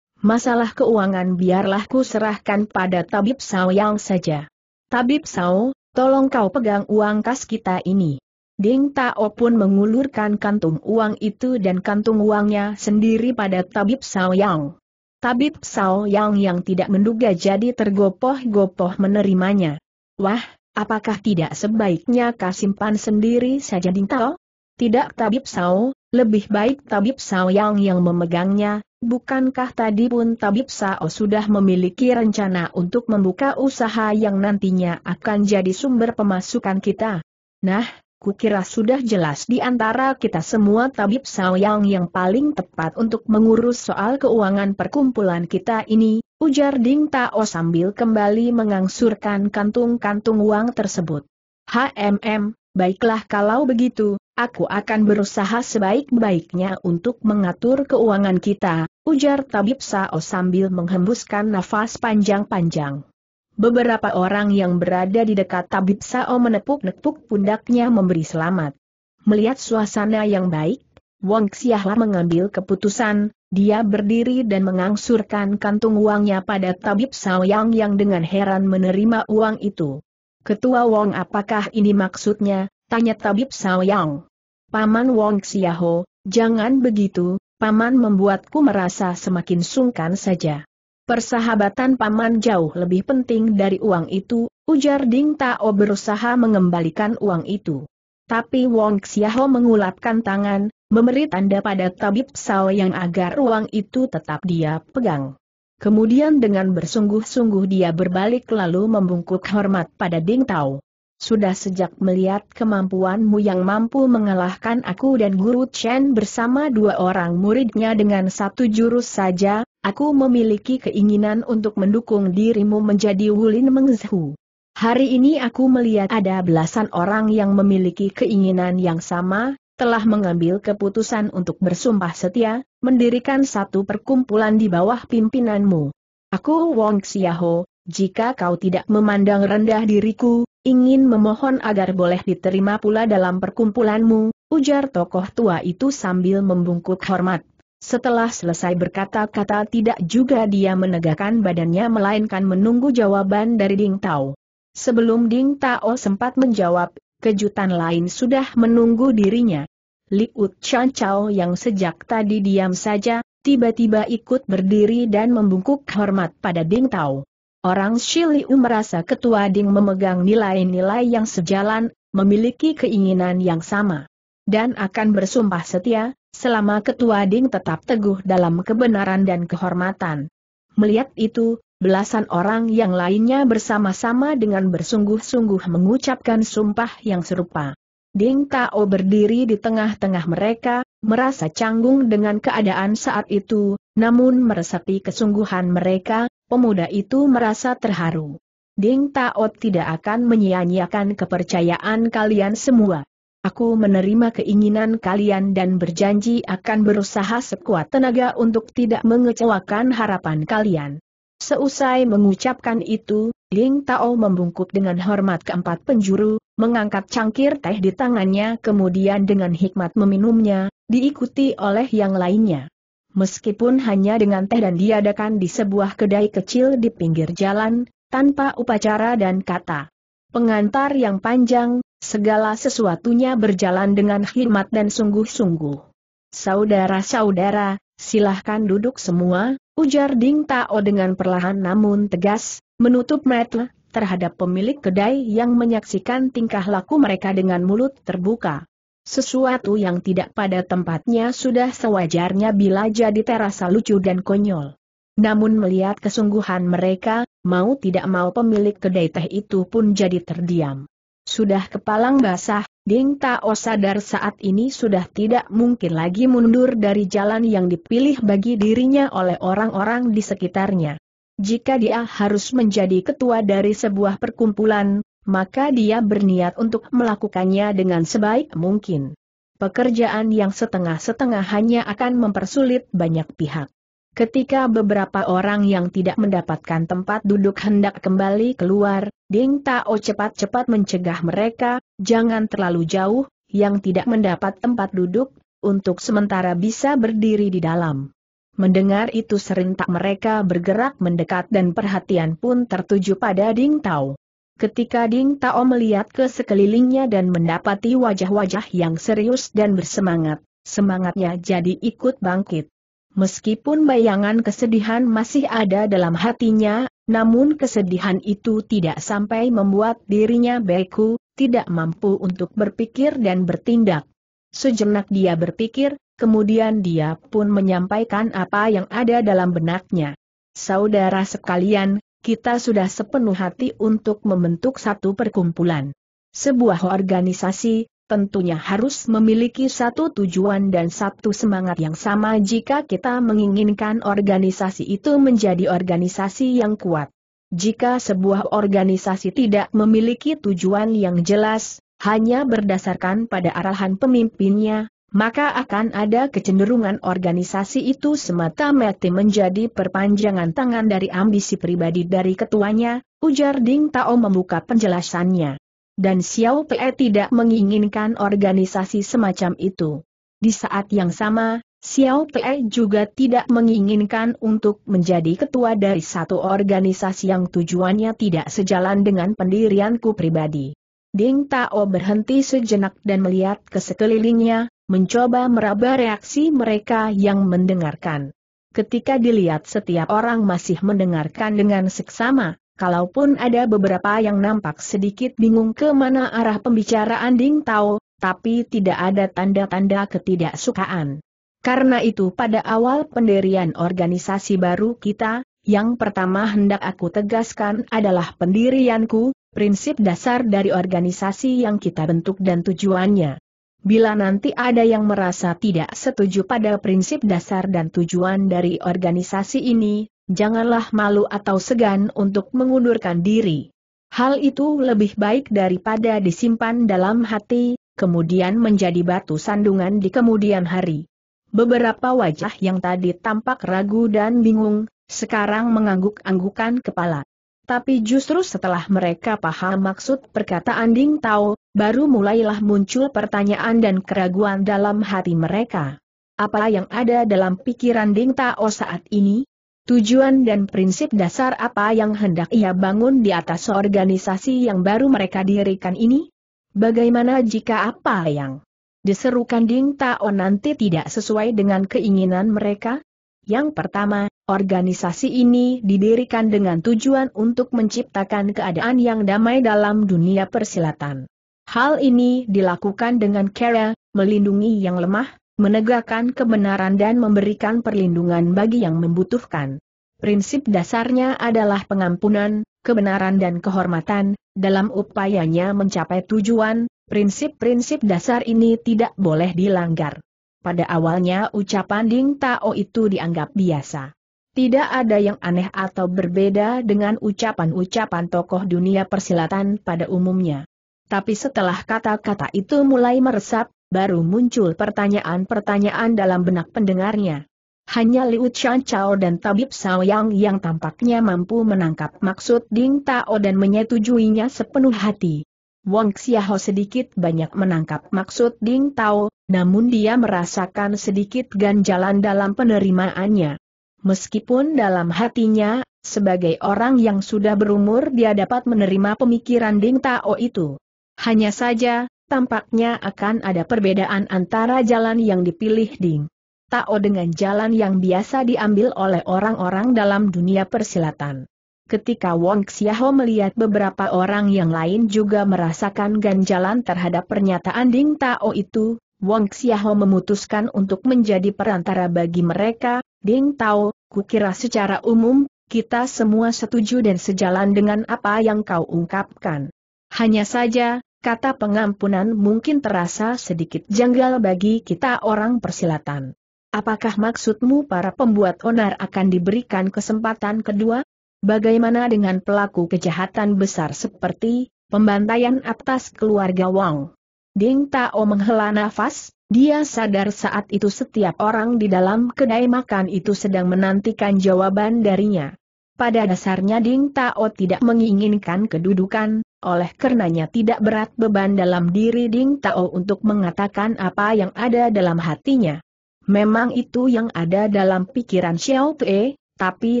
masalah keuangan biarlah ku serahkan pada Tabib Sao yang saja. Tabib Sao, tolong kau pegang uang kas kita ini. Ding Tao pun mengulurkan kantung uang itu dan kantung uangnya sendiri pada Tabib Sao Yang. Tabib Sao Yang yang tidak menduga jadi tergopoh-gopoh menerimanya. Wah, apakah tidak sebaiknya kasimpan sendiri saja Ding Tao? Tidak Tabib Sao, lebih baik Tabib Saoyang yang memegangnya, bukankah tadi pun Tabib Sao sudah memiliki rencana untuk membuka usaha yang nantinya akan jadi sumber pemasukan kita? Nah, kukira sudah jelas di antara kita semua Tabib Saoyang yang paling tepat untuk mengurus soal keuangan perkumpulan kita ini, ujar Ding Tao sambil kembali mengangsurkan kantung-kantung uang tersebut. HMM, baiklah kalau begitu, Aku akan berusaha sebaik-baiknya untuk mengatur keuangan kita, ujar Tabib Sao sambil menghembuskan nafas panjang-panjang. Beberapa orang yang berada di dekat Tabib Sao menepuk-nepuk pundaknya memberi selamat. Melihat suasana yang baik, Wong Xiahla mengambil keputusan, dia berdiri dan mengangsurkan kantung uangnya pada Tabib Sao Yang yang dengan heran menerima uang itu. Ketua Wong apakah ini maksudnya, Tanya Tabib Saoyang. Paman Wong Xiaho, jangan begitu, Paman membuatku merasa semakin sungkan saja. Persahabatan Paman jauh lebih penting dari uang itu, ujar Ding Tao berusaha mengembalikan uang itu. Tapi Wong Xiaho mengulapkan tangan, memberi tanda pada Tabib Sao yang agar uang itu tetap dia pegang. Kemudian dengan bersungguh-sungguh dia berbalik lalu membungkuk hormat pada Ding Tao sudah sejak melihat kemampuanmu yang mampu mengalahkan aku dan Guru Chen bersama dua orang muridnya dengan satu jurus saja, aku memiliki keinginan untuk mendukung dirimu menjadi Wulin Mengzhu. Hari ini aku melihat ada belasan orang yang memiliki keinginan yang sama, telah mengambil keputusan untuk bersumpah setia, mendirikan satu perkumpulan di bawah pimpinanmu. Aku Wong Xiaho, jika kau tidak memandang rendah diriku, ingin memohon agar boleh diterima pula dalam perkumpulanmu, ujar tokoh tua itu sambil membungkuk hormat. Setelah selesai berkata-kata tidak juga dia menegakkan badannya melainkan menunggu jawaban dari Ding Tao. Sebelum Ding Tao sempat menjawab, kejutan lain sudah menunggu dirinya. Liut Chan Chao yang sejak tadi diam saja, tiba-tiba ikut berdiri dan membungkuk hormat pada Ding Tao. Orang Shiliu merasa ketua Ding memegang nilai-nilai yang sejalan, memiliki keinginan yang sama. Dan akan bersumpah setia, selama ketua Ding tetap teguh dalam kebenaran dan kehormatan. Melihat itu, belasan orang yang lainnya bersama-sama dengan bersungguh-sungguh mengucapkan sumpah yang serupa. Ding Tao berdiri di tengah-tengah mereka, merasa canggung dengan keadaan saat itu, namun meresapi kesungguhan mereka, Pemuda itu merasa terharu. Ding Tao tidak akan menyia-nyiakan kepercayaan kalian semua. Aku menerima keinginan kalian dan berjanji akan berusaha sekuat tenaga untuk tidak mengecewakan harapan kalian. Seusai mengucapkan itu, Ling Tao membungkuk dengan hormat keempat penjuru, mengangkat cangkir teh di tangannya kemudian dengan hikmat meminumnya, diikuti oleh yang lainnya. Meskipun hanya dengan teh dan diadakan di sebuah kedai kecil di pinggir jalan, tanpa upacara dan kata. Pengantar yang panjang, segala sesuatunya berjalan dengan khidmat dan sungguh-sungguh. Saudara-saudara, silahkan duduk semua, ujar Ding Tao dengan perlahan namun tegas, menutup mata terhadap pemilik kedai yang menyaksikan tingkah laku mereka dengan mulut terbuka. Sesuatu yang tidak pada tempatnya sudah sewajarnya bila jadi terasa lucu dan konyol. Namun melihat kesungguhan mereka, mau tidak mau pemilik kedai teh itu pun jadi terdiam. Sudah kepalang basah, Ding Tao sadar saat ini sudah tidak mungkin lagi mundur dari jalan yang dipilih bagi dirinya oleh orang-orang di sekitarnya. Jika dia harus menjadi ketua dari sebuah perkumpulan, maka dia berniat untuk melakukannya dengan sebaik mungkin. Pekerjaan yang setengah-setengah hanya akan mempersulit banyak pihak. Ketika beberapa orang yang tidak mendapatkan tempat duduk hendak kembali keluar, Ding Tao cepat-cepat mencegah mereka, jangan terlalu jauh, yang tidak mendapat tempat duduk, untuk sementara bisa berdiri di dalam. Mendengar itu serentak mereka bergerak mendekat dan perhatian pun tertuju pada Ding Tao. Ketika Ding Tao melihat ke sekelilingnya dan mendapati wajah-wajah yang serius dan bersemangat, semangatnya jadi ikut bangkit. Meskipun bayangan kesedihan masih ada dalam hatinya, namun kesedihan itu tidak sampai membuat dirinya beku, tidak mampu untuk berpikir dan bertindak. Sejenak dia berpikir, kemudian dia pun menyampaikan apa yang ada dalam benaknya. Saudara sekalian, kita sudah sepenuh hati untuk membentuk satu perkumpulan. Sebuah organisasi, tentunya harus memiliki satu tujuan dan satu semangat yang sama jika kita menginginkan organisasi itu menjadi organisasi yang kuat. Jika sebuah organisasi tidak memiliki tujuan yang jelas, hanya berdasarkan pada arahan pemimpinnya, maka akan ada kecenderungan organisasi itu semata-mata menjadi perpanjangan tangan dari ambisi pribadi dari ketuanya, ujar Ding Tao membuka penjelasannya. Dan Xiao Pei tidak menginginkan organisasi semacam itu. Di saat yang sama, Xiao Pei juga tidak menginginkan untuk menjadi ketua dari satu organisasi yang tujuannya tidak sejalan dengan pendirianku pribadi. Ding Tao berhenti sejenak dan melihat ke sekelilingnya, mencoba meraba reaksi mereka yang mendengarkan. Ketika dilihat setiap orang masih mendengarkan dengan seksama, kalaupun ada beberapa yang nampak sedikit bingung ke mana arah pembicaraan Ding Tao, tapi tidak ada tanda-tanda ketidaksukaan. Karena itu pada awal pendirian organisasi baru kita, yang pertama hendak aku tegaskan adalah pendirianku, prinsip dasar dari organisasi yang kita bentuk dan tujuannya. Bila nanti ada yang merasa tidak setuju pada prinsip dasar dan tujuan dari organisasi ini, janganlah malu atau segan untuk mengundurkan diri. Hal itu lebih baik daripada disimpan dalam hati, kemudian menjadi batu sandungan di kemudian hari. Beberapa wajah yang tadi tampak ragu dan bingung, sekarang mengangguk-anggukan kepala. Tapi justru setelah mereka paham maksud perkataan Ding Tao, baru mulailah muncul pertanyaan dan keraguan dalam hati mereka. Apa yang ada dalam pikiran Ding Tao saat ini? Tujuan dan prinsip dasar apa yang hendak ia bangun di atas organisasi yang baru mereka dirikan ini? Bagaimana jika apa yang diserukan Ding Tao nanti tidak sesuai dengan keinginan mereka? Yang pertama, organisasi ini didirikan dengan tujuan untuk menciptakan keadaan yang damai dalam dunia persilatan. Hal ini dilakukan dengan cara melindungi yang lemah, menegakkan kebenaran dan memberikan perlindungan bagi yang membutuhkan. Prinsip dasarnya adalah pengampunan, kebenaran dan kehormatan, dalam upayanya mencapai tujuan, prinsip-prinsip dasar ini tidak boleh dilanggar. Pada awalnya ucapan Ding Tao itu dianggap biasa. Tidak ada yang aneh atau berbeda dengan ucapan-ucapan tokoh dunia persilatan pada umumnya. Tapi setelah kata-kata itu mulai meresap, baru muncul pertanyaan-pertanyaan dalam benak pendengarnya. Hanya Liu Chan Chao dan Tabib Yang yang tampaknya mampu menangkap maksud Ding Tao dan menyetujuinya sepenuh hati. Wong Xiaho sedikit banyak menangkap maksud Ding Tao, namun dia merasakan sedikit ganjalan dalam penerimaannya. Meskipun dalam hatinya, sebagai orang yang sudah berumur dia dapat menerima pemikiran Ding Tao itu. Hanya saja, tampaknya akan ada perbedaan antara jalan yang dipilih Ding Tao dengan jalan yang biasa diambil oleh orang-orang dalam dunia persilatan. Ketika Wong Xiaho melihat beberapa orang yang lain juga merasakan ganjalan terhadap pernyataan Ding Tao itu, Wong Xiaho memutuskan untuk menjadi perantara bagi mereka, Ding Tao, kukira secara umum, kita semua setuju dan sejalan dengan apa yang kau ungkapkan. Hanya saja, kata pengampunan mungkin terasa sedikit janggal bagi kita orang persilatan. Apakah maksudmu para pembuat onar akan diberikan kesempatan kedua? Bagaimana dengan pelaku kejahatan besar seperti pembantaian atas keluarga Wang? Ding Tao menghela nafas, dia sadar saat itu setiap orang di dalam kedai makan itu sedang menantikan jawaban darinya. Pada dasarnya Ding Tao tidak menginginkan kedudukan, oleh karenanya tidak berat beban dalam diri Ding Tao untuk mengatakan apa yang ada dalam hatinya. Memang itu yang ada dalam pikiran Xiao Tue, tapi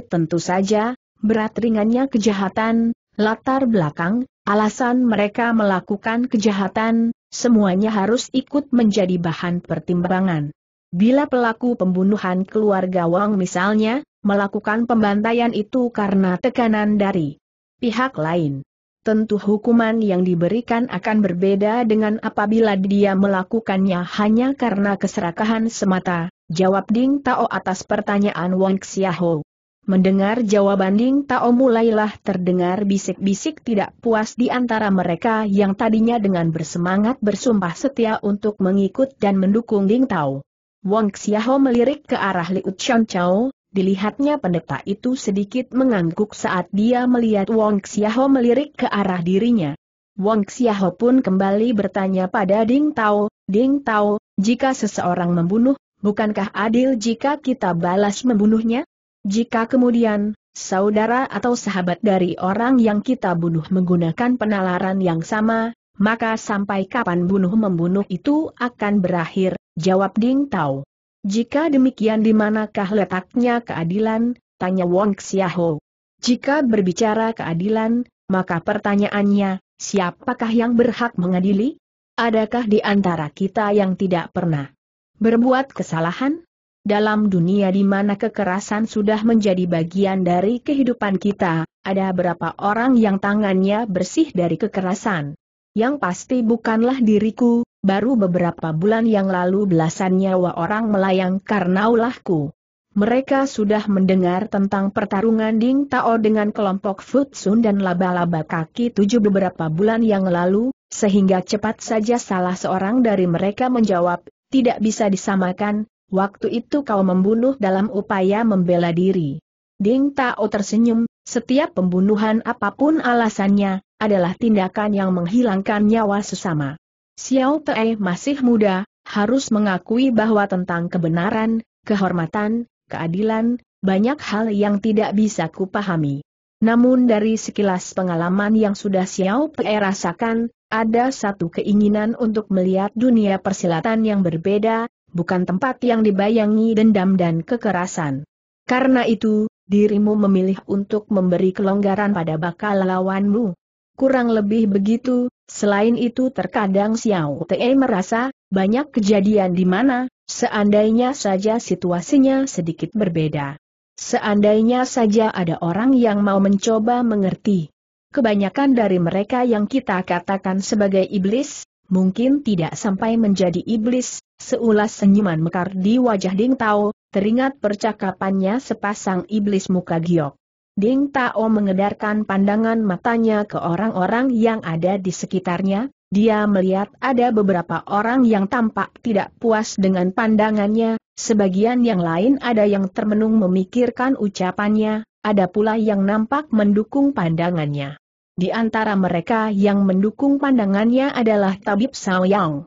tentu saja, berat ringannya kejahatan, latar belakang, alasan mereka melakukan kejahatan, semuanya harus ikut menjadi bahan pertimbangan. Bila pelaku pembunuhan keluarga Wang misalnya, melakukan pembantaian itu karena tekanan dari pihak lain. Tentu hukuman yang diberikan akan berbeda dengan apabila dia melakukannya hanya karena keserakahan semata, jawab Ding Tao atas pertanyaan Wang Xiaohou. Mendengar jawaban Ding Tao mulailah terdengar bisik-bisik tidak puas di antara mereka yang tadinya dengan bersemangat bersumpah setia untuk mengikut dan mendukung Ding Tao. Wang Xiaho melirik ke arah Liu Chao, dilihatnya pendeta itu sedikit mengangguk saat dia melihat Wang Xiaho melirik ke arah dirinya. Wang Xiaho pun kembali bertanya pada Ding Tao, Ding Tao, jika seseorang membunuh, bukankah adil jika kita balas membunuhnya? Jika kemudian, saudara atau sahabat dari orang yang kita bunuh menggunakan penalaran yang sama, maka sampai kapan bunuh-membunuh itu akan berakhir, jawab Ding Tao. Jika demikian di manakah letaknya keadilan, tanya Wong Xiaho. Jika berbicara keadilan, maka pertanyaannya, siapakah yang berhak mengadili? Adakah di antara kita yang tidak pernah berbuat kesalahan? Dalam dunia di mana kekerasan sudah menjadi bagian dari kehidupan kita, ada berapa orang yang tangannya bersih dari kekerasan. Yang pasti bukanlah diriku, baru beberapa bulan yang lalu belasan nyawa orang melayang karena ulahku. Mereka sudah mendengar tentang pertarungan Ding Tao dengan kelompok Futsun dan laba-laba kaki tujuh beberapa bulan yang lalu, sehingga cepat saja salah seorang dari mereka menjawab, tidak bisa disamakan, Waktu itu kau membunuh dalam upaya membela diri. Ding Tao tersenyum, setiap pembunuhan apapun alasannya, adalah tindakan yang menghilangkan nyawa sesama. Xiao Pei masih muda, harus mengakui bahwa tentang kebenaran, kehormatan, keadilan, banyak hal yang tidak bisa kupahami. Namun dari sekilas pengalaman yang sudah Xiao Pei rasakan, ada satu keinginan untuk melihat dunia persilatan yang berbeda, bukan tempat yang dibayangi dendam dan kekerasan. Karena itu, dirimu memilih untuk memberi kelonggaran pada bakal lawanmu. Kurang lebih begitu, selain itu terkadang Xiao Te merasa, banyak kejadian di mana, seandainya saja situasinya sedikit berbeda. Seandainya saja ada orang yang mau mencoba mengerti. Kebanyakan dari mereka yang kita katakan sebagai iblis, mungkin tidak sampai menjadi iblis, seulas senyuman mekar di wajah Ding Tao, teringat percakapannya sepasang iblis muka giok. Ding Tao mengedarkan pandangan matanya ke orang-orang yang ada di sekitarnya, dia melihat ada beberapa orang yang tampak tidak puas dengan pandangannya, sebagian yang lain ada yang termenung memikirkan ucapannya, ada pula yang nampak mendukung pandangannya. Di antara mereka yang mendukung pandangannya adalah Tabib Sao Yang,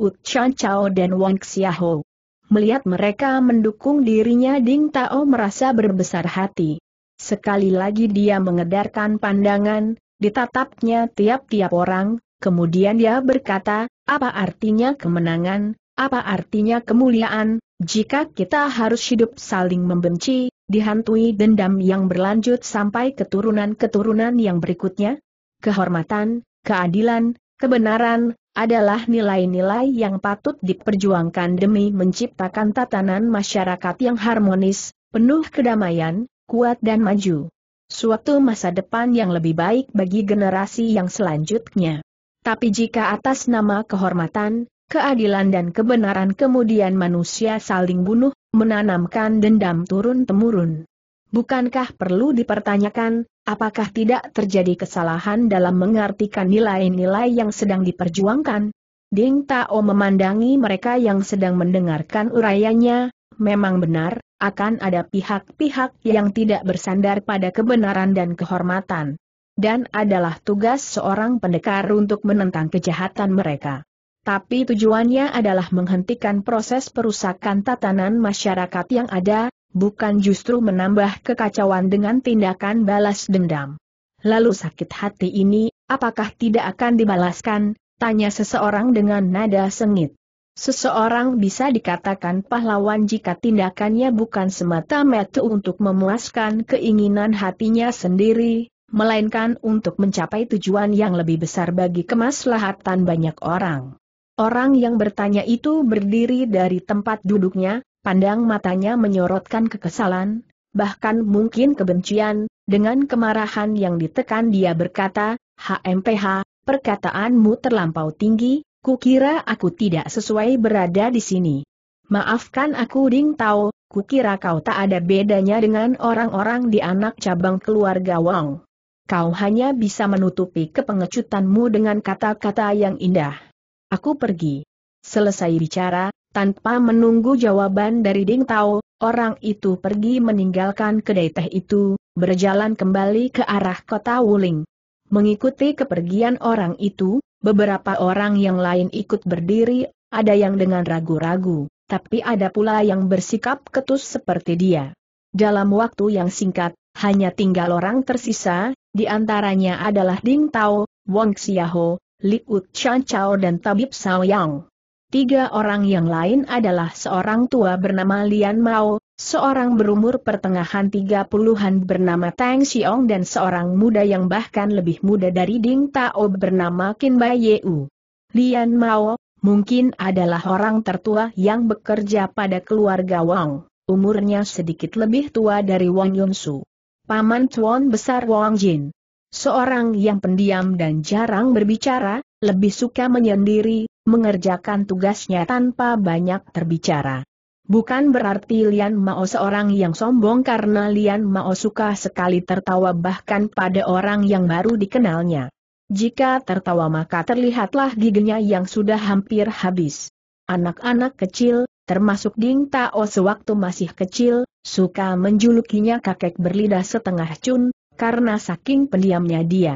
Ut Chan Chao dan Wang Xiaho. Melihat mereka mendukung dirinya Ding Tao merasa berbesar hati. Sekali lagi dia mengedarkan pandangan, ditatapnya tiap-tiap orang, kemudian dia berkata, apa artinya kemenangan, apa artinya kemuliaan, jika kita harus hidup saling membenci, dihantui dendam yang berlanjut sampai keturunan-keturunan yang berikutnya? Kehormatan, keadilan, kebenaran, adalah nilai-nilai yang patut diperjuangkan demi menciptakan tatanan masyarakat yang harmonis, penuh kedamaian, kuat dan maju. Suatu masa depan yang lebih baik bagi generasi yang selanjutnya. Tapi jika atas nama kehormatan, keadilan dan kebenaran kemudian manusia saling bunuh, menanamkan dendam turun-temurun. Bukankah perlu dipertanyakan, apakah tidak terjadi kesalahan dalam mengartikan nilai-nilai yang sedang diperjuangkan? Ding Tao memandangi mereka yang sedang mendengarkan uraiannya, memang benar, akan ada pihak-pihak yang tidak bersandar pada kebenaran dan kehormatan. Dan adalah tugas seorang pendekar untuk menentang kejahatan mereka tapi tujuannya adalah menghentikan proses perusakan tatanan masyarakat yang ada, bukan justru menambah kekacauan dengan tindakan balas dendam. Lalu sakit hati ini, apakah tidak akan dibalaskan? Tanya seseorang dengan nada sengit. Seseorang bisa dikatakan pahlawan jika tindakannya bukan semata-mata untuk memuaskan keinginan hatinya sendiri, melainkan untuk mencapai tujuan yang lebih besar bagi kemaslahatan banyak orang. Orang yang bertanya itu berdiri dari tempat duduknya, pandang matanya menyorotkan kekesalan, bahkan mungkin kebencian, dengan kemarahan yang ditekan dia berkata, HMPH, perkataanmu terlampau tinggi, kukira aku tidak sesuai berada di sini. Maafkan aku Ding Tao, kukira kau tak ada bedanya dengan orang-orang di anak cabang keluarga Wang. Kau hanya bisa menutupi kepengecutanmu dengan kata-kata yang indah. Aku pergi. Selesai bicara, tanpa menunggu jawaban dari Ding Tao, orang itu pergi meninggalkan kedai teh itu, berjalan kembali ke arah kota Wuling. Mengikuti kepergian orang itu, beberapa orang yang lain ikut berdiri, ada yang dengan ragu-ragu, tapi ada pula yang bersikap ketus seperti dia. Dalam waktu yang singkat, hanya tinggal orang tersisa, di antaranya adalah Ding Tao, Wang Xiaho, Liu Chan Chao dan Tabib Sao Yang. Tiga orang yang lain adalah seorang tua bernama Lian Mao, seorang berumur pertengahan 30-an bernama Tang Xiong dan seorang muda yang bahkan lebih muda dari Ding Tao bernama Qin Bai Yeu. Lian Mao, mungkin adalah orang tertua yang bekerja pada keluarga Wang, umurnya sedikit lebih tua dari Wang Yunsu. Paman Tuan Besar Wang Jin Seorang yang pendiam dan jarang berbicara, lebih suka menyendiri, mengerjakan tugasnya tanpa banyak terbicara. Bukan berarti Lian Mao seorang yang sombong karena Lian Mao suka sekali tertawa bahkan pada orang yang baru dikenalnya. Jika tertawa maka terlihatlah giginya yang sudah hampir habis. Anak-anak kecil, termasuk Ding Tao sewaktu masih kecil, suka menjulukinya kakek berlidah setengah cun, karena saking pendiamnya dia.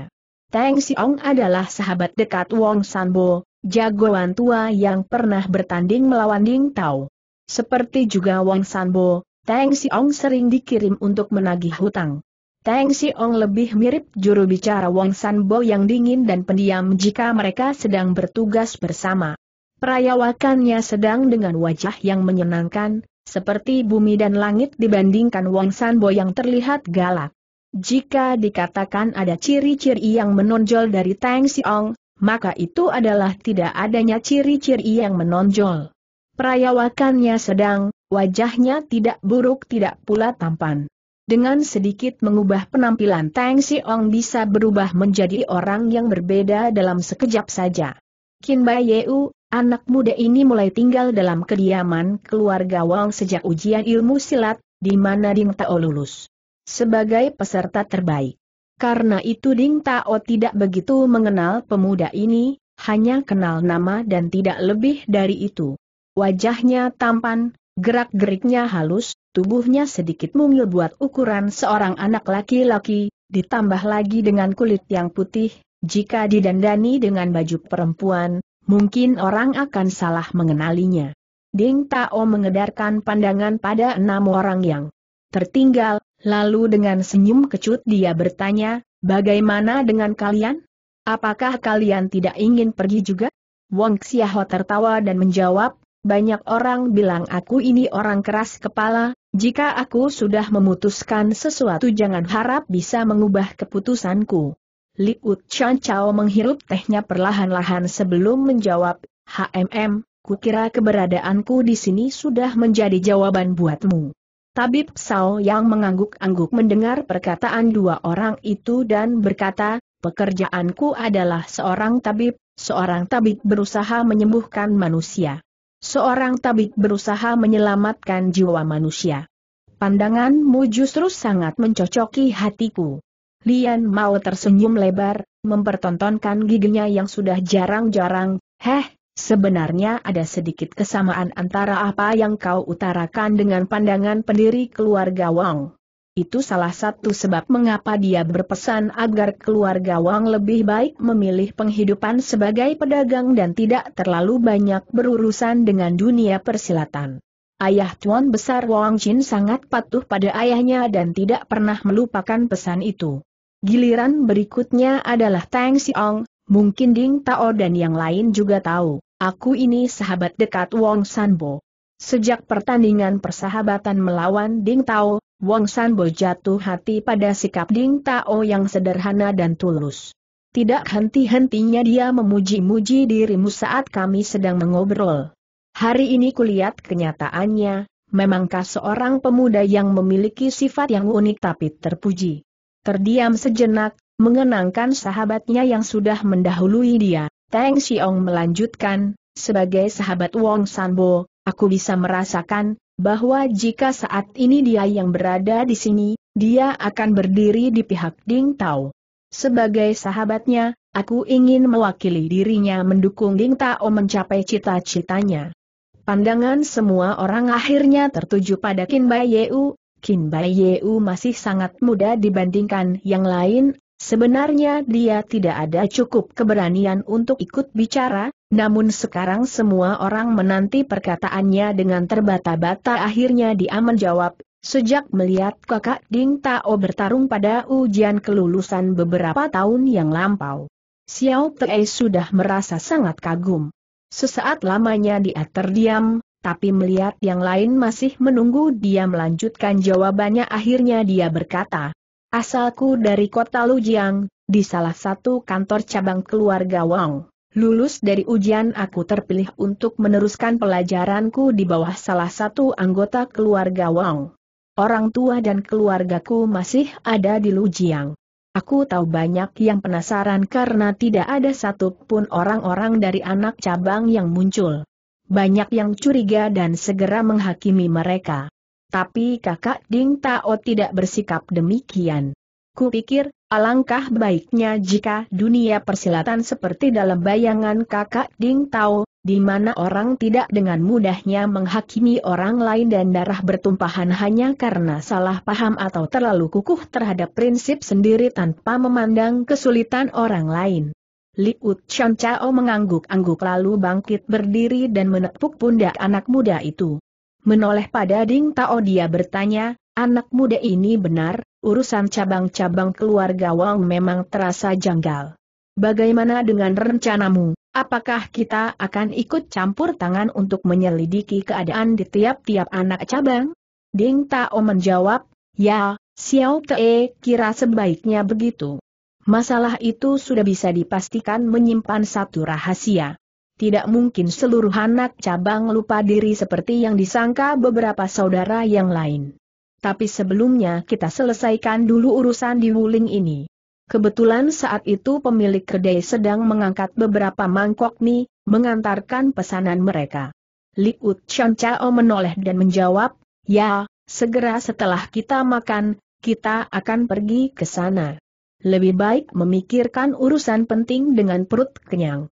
Tang Siong adalah sahabat dekat Wong Sanbo, jagoan tua yang pernah bertanding melawan Ding Tao. Seperti juga Wong Sanbo, Tang Siong sering dikirim untuk menagih hutang. Tang Siong lebih mirip juru bicara Wong Sanbo yang dingin dan pendiam jika mereka sedang bertugas bersama. Perayawakannya sedang dengan wajah yang menyenangkan, seperti bumi dan langit dibandingkan Wong Sanbo yang terlihat galak. Jika dikatakan ada ciri-ciri yang menonjol dari Tang Siong, maka itu adalah tidak adanya ciri-ciri yang menonjol. Perayawakannya sedang, wajahnya tidak buruk tidak pula tampan. Dengan sedikit mengubah penampilan Tang Siong bisa berubah menjadi orang yang berbeda dalam sekejap saja. Qin Bai Yeu, anak muda ini mulai tinggal dalam kediaman keluarga Wang sejak ujian ilmu silat, di mana Ding Tao lulus sebagai peserta terbaik. Karena itu Ding Tao tidak begitu mengenal pemuda ini, hanya kenal nama dan tidak lebih dari itu. Wajahnya tampan, gerak-geriknya halus, tubuhnya sedikit mungil buat ukuran seorang anak laki-laki, ditambah lagi dengan kulit yang putih, jika didandani dengan baju perempuan, mungkin orang akan salah mengenalinya. Ding Tao mengedarkan pandangan pada enam orang yang tertinggal, Lalu dengan senyum kecut dia bertanya, bagaimana dengan kalian? Apakah kalian tidak ingin pergi juga? Wong Xiaho tertawa dan menjawab, banyak orang bilang aku ini orang keras kepala, jika aku sudah memutuskan sesuatu jangan harap bisa mengubah keputusanku. Liut Chan Chao menghirup tehnya perlahan-lahan sebelum menjawab, HMM, kukira keberadaanku di sini sudah menjadi jawaban buatmu. Tabib Sao yang mengangguk-angguk mendengar perkataan dua orang itu dan berkata, pekerjaanku adalah seorang tabib, seorang tabib berusaha menyembuhkan manusia. Seorang tabib berusaha menyelamatkan jiwa manusia. Pandanganmu justru sangat mencocoki hatiku. Lian mau tersenyum lebar, mempertontonkan giginya yang sudah jarang-jarang, heh, Sebenarnya ada sedikit kesamaan antara apa yang kau utarakan dengan pandangan pendiri keluarga Wang. Itu salah satu sebab mengapa dia berpesan agar keluarga Wang lebih baik memilih penghidupan sebagai pedagang dan tidak terlalu banyak berurusan dengan dunia persilatan. Ayah Tuan Besar Wang Jin sangat patuh pada ayahnya dan tidak pernah melupakan pesan itu. Giliran berikutnya adalah Tang Siong, mungkin Ding Tao dan yang lain juga tahu. Aku ini sahabat dekat Wong Sanbo. Sejak pertandingan persahabatan melawan Ding Tao, Wong Sanbo jatuh hati pada sikap Ding Tao yang sederhana dan tulus. Tidak henti-hentinya dia memuji-muji dirimu saat kami sedang mengobrol. Hari ini kulihat kenyataannya, memangkah seorang pemuda yang memiliki sifat yang unik tapi terpuji. Terdiam sejenak, mengenangkan sahabatnya yang sudah mendahului dia. Tang Xiong melanjutkan, sebagai sahabat Wong Sanbo, aku bisa merasakan, bahwa jika saat ini dia yang berada di sini, dia akan berdiri di pihak Ding Tao. Sebagai sahabatnya, aku ingin mewakili dirinya mendukung Ding Tao mencapai cita-citanya. Pandangan semua orang akhirnya tertuju pada Kin Bai Yeu, Kin Bai Yeu masih sangat muda dibandingkan yang lain, Sebenarnya dia tidak ada cukup keberanian untuk ikut bicara, namun sekarang semua orang menanti perkataannya dengan terbata-bata akhirnya dia menjawab, sejak melihat kakak Ding Tao bertarung pada ujian kelulusan beberapa tahun yang lampau. Xiao Tei sudah merasa sangat kagum. Sesaat lamanya dia terdiam, tapi melihat yang lain masih menunggu dia melanjutkan jawabannya akhirnya dia berkata, Asalku dari kota Lujiang, di salah satu kantor cabang keluarga Wang. Lulus dari ujian aku terpilih untuk meneruskan pelajaranku di bawah salah satu anggota keluarga Wang. Orang tua dan keluargaku masih ada di Lujiang. Aku tahu banyak yang penasaran karena tidak ada satupun orang-orang dari anak cabang yang muncul. Banyak yang curiga dan segera menghakimi mereka. Tapi kakak Ding Tao tidak bersikap demikian. Kupikir, alangkah baiknya jika dunia persilatan seperti dalam bayangan kakak Ding Tao, di mana orang tidak dengan mudahnya menghakimi orang lain dan darah bertumpahan hanya karena salah paham atau terlalu kukuh terhadap prinsip sendiri tanpa memandang kesulitan orang lain. Liut Chan Chao mengangguk-angguk lalu bangkit berdiri dan menepuk pundak anak muda itu. Menoleh pada Ding Tao dia bertanya, anak muda ini benar, urusan cabang-cabang keluarga Wang memang terasa janggal. Bagaimana dengan rencanamu? Apakah kita akan ikut campur tangan untuk menyelidiki keadaan di tiap-tiap anak cabang? Ding Tao menjawab, ya, Xiao Te kira sebaiknya begitu. Masalah itu sudah bisa dipastikan menyimpan satu rahasia tidak mungkin seluruh anak cabang lupa diri seperti yang disangka beberapa saudara yang lain. Tapi sebelumnya kita selesaikan dulu urusan di Wuling ini. Kebetulan saat itu pemilik kedai sedang mengangkat beberapa mangkok mie, mengantarkan pesanan mereka. Li Utchon Chao menoleh dan menjawab, Ya, segera setelah kita makan, kita akan pergi ke sana. Lebih baik memikirkan urusan penting dengan perut kenyang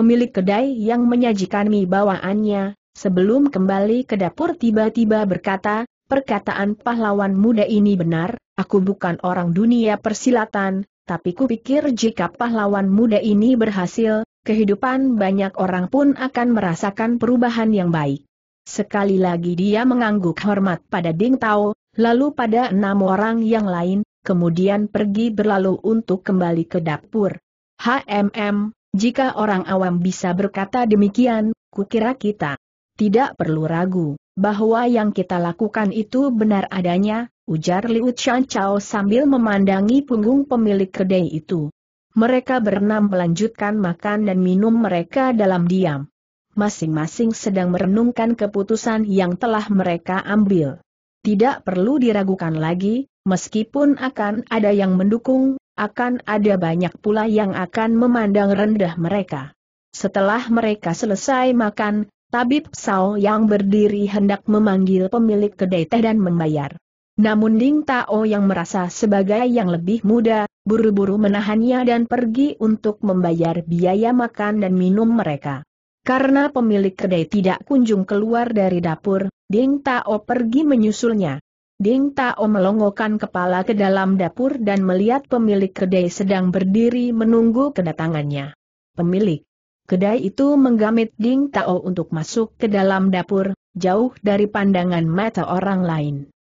pemilik kedai yang menyajikan mie bawaannya, sebelum kembali ke dapur tiba-tiba berkata, perkataan pahlawan muda ini benar, aku bukan orang dunia persilatan, tapi kupikir jika pahlawan muda ini berhasil, kehidupan banyak orang pun akan merasakan perubahan yang baik. Sekali lagi dia mengangguk hormat pada Ding Tao, lalu pada enam orang yang lain, kemudian pergi berlalu untuk kembali ke dapur. HMM, jika orang awam bisa berkata demikian, kukira kita tidak perlu ragu bahwa yang kita lakukan itu benar adanya, ujar Liu Chan Chao sambil memandangi punggung pemilik kedai itu. Mereka berenam melanjutkan makan dan minum mereka dalam diam. Masing-masing sedang merenungkan keputusan yang telah mereka ambil. Tidak perlu diragukan lagi, meskipun akan ada yang mendukung, akan ada banyak pula yang akan memandang rendah mereka. Setelah mereka selesai makan, Tabib Sao yang berdiri hendak memanggil pemilik kedai teh dan membayar. Namun Ding Tao yang merasa sebagai yang lebih muda, buru-buru menahannya dan pergi untuk membayar biaya makan dan minum mereka. Karena pemilik kedai tidak kunjung keluar dari dapur, Ding Tao pergi menyusulnya. Ding Tao melongokkan kepala ke dalam dapur dan melihat pemilik kedai sedang berdiri menunggu kedatangannya. Pemilik kedai itu menggamit Ding Tao untuk masuk ke dalam dapur, jauh dari pandangan mata orang lain.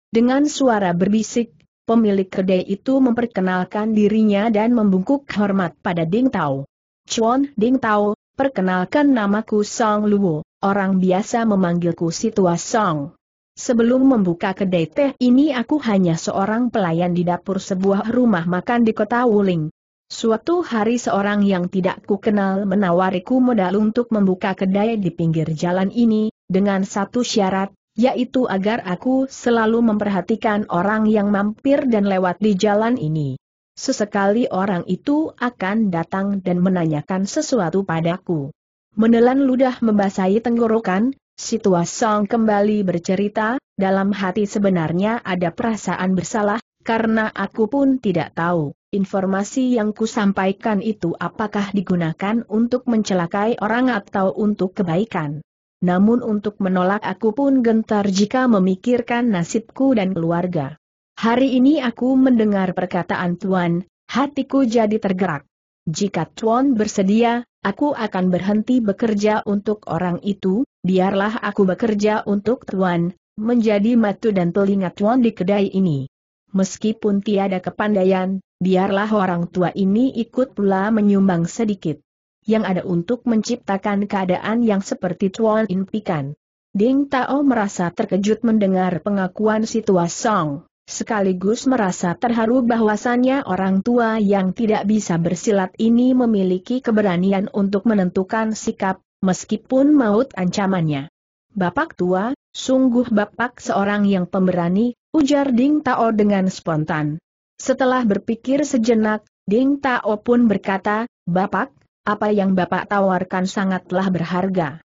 Dengan suara berbisik, pemilik kedai itu memperkenalkan dirinya dan membungkuk hormat pada Ding Tao. Chuan Ding Tao, perkenalkan namaku Song Luo, orang biasa memanggilku Situa Song. Sebelum membuka kedai teh ini aku hanya seorang pelayan di dapur sebuah rumah makan di kota Wuling. Suatu hari seorang yang tidak kukenal kenal menawariku modal untuk membuka kedai di pinggir jalan ini, dengan satu syarat, yaitu agar aku selalu memperhatikan orang yang mampir dan lewat di jalan ini. Sesekali orang itu akan datang dan menanyakan sesuatu padaku. Menelan ludah membasahi tenggorokan, Si tua Song kembali bercerita, dalam hati sebenarnya ada perasaan bersalah, karena aku pun tidak tahu, informasi yang kusampaikan itu apakah digunakan untuk mencelakai orang atau untuk kebaikan. Namun untuk menolak aku pun gentar jika memikirkan nasibku dan keluarga. Hari ini aku mendengar perkataan Tuan, hatiku jadi tergerak. Jika Tuan bersedia, Aku akan berhenti bekerja untuk orang itu, biarlah aku bekerja untuk Tuan, menjadi matu dan telinga Tuan di kedai ini. Meskipun tiada kepandaian, biarlah orang tua ini ikut pula menyumbang sedikit. Yang ada untuk menciptakan keadaan yang seperti Tuan impikan. Ding Tao merasa terkejut mendengar pengakuan si Song. Sekaligus merasa terharu bahwasannya orang tua yang tidak bisa bersilat ini memiliki keberanian untuk menentukan sikap, meskipun maut ancamannya. Bapak tua, sungguh bapak seorang yang pemberani, ujar Ding Tao dengan spontan. Setelah berpikir sejenak, Ding Tao pun berkata, Bapak, apa yang Bapak tawarkan sangatlah berharga.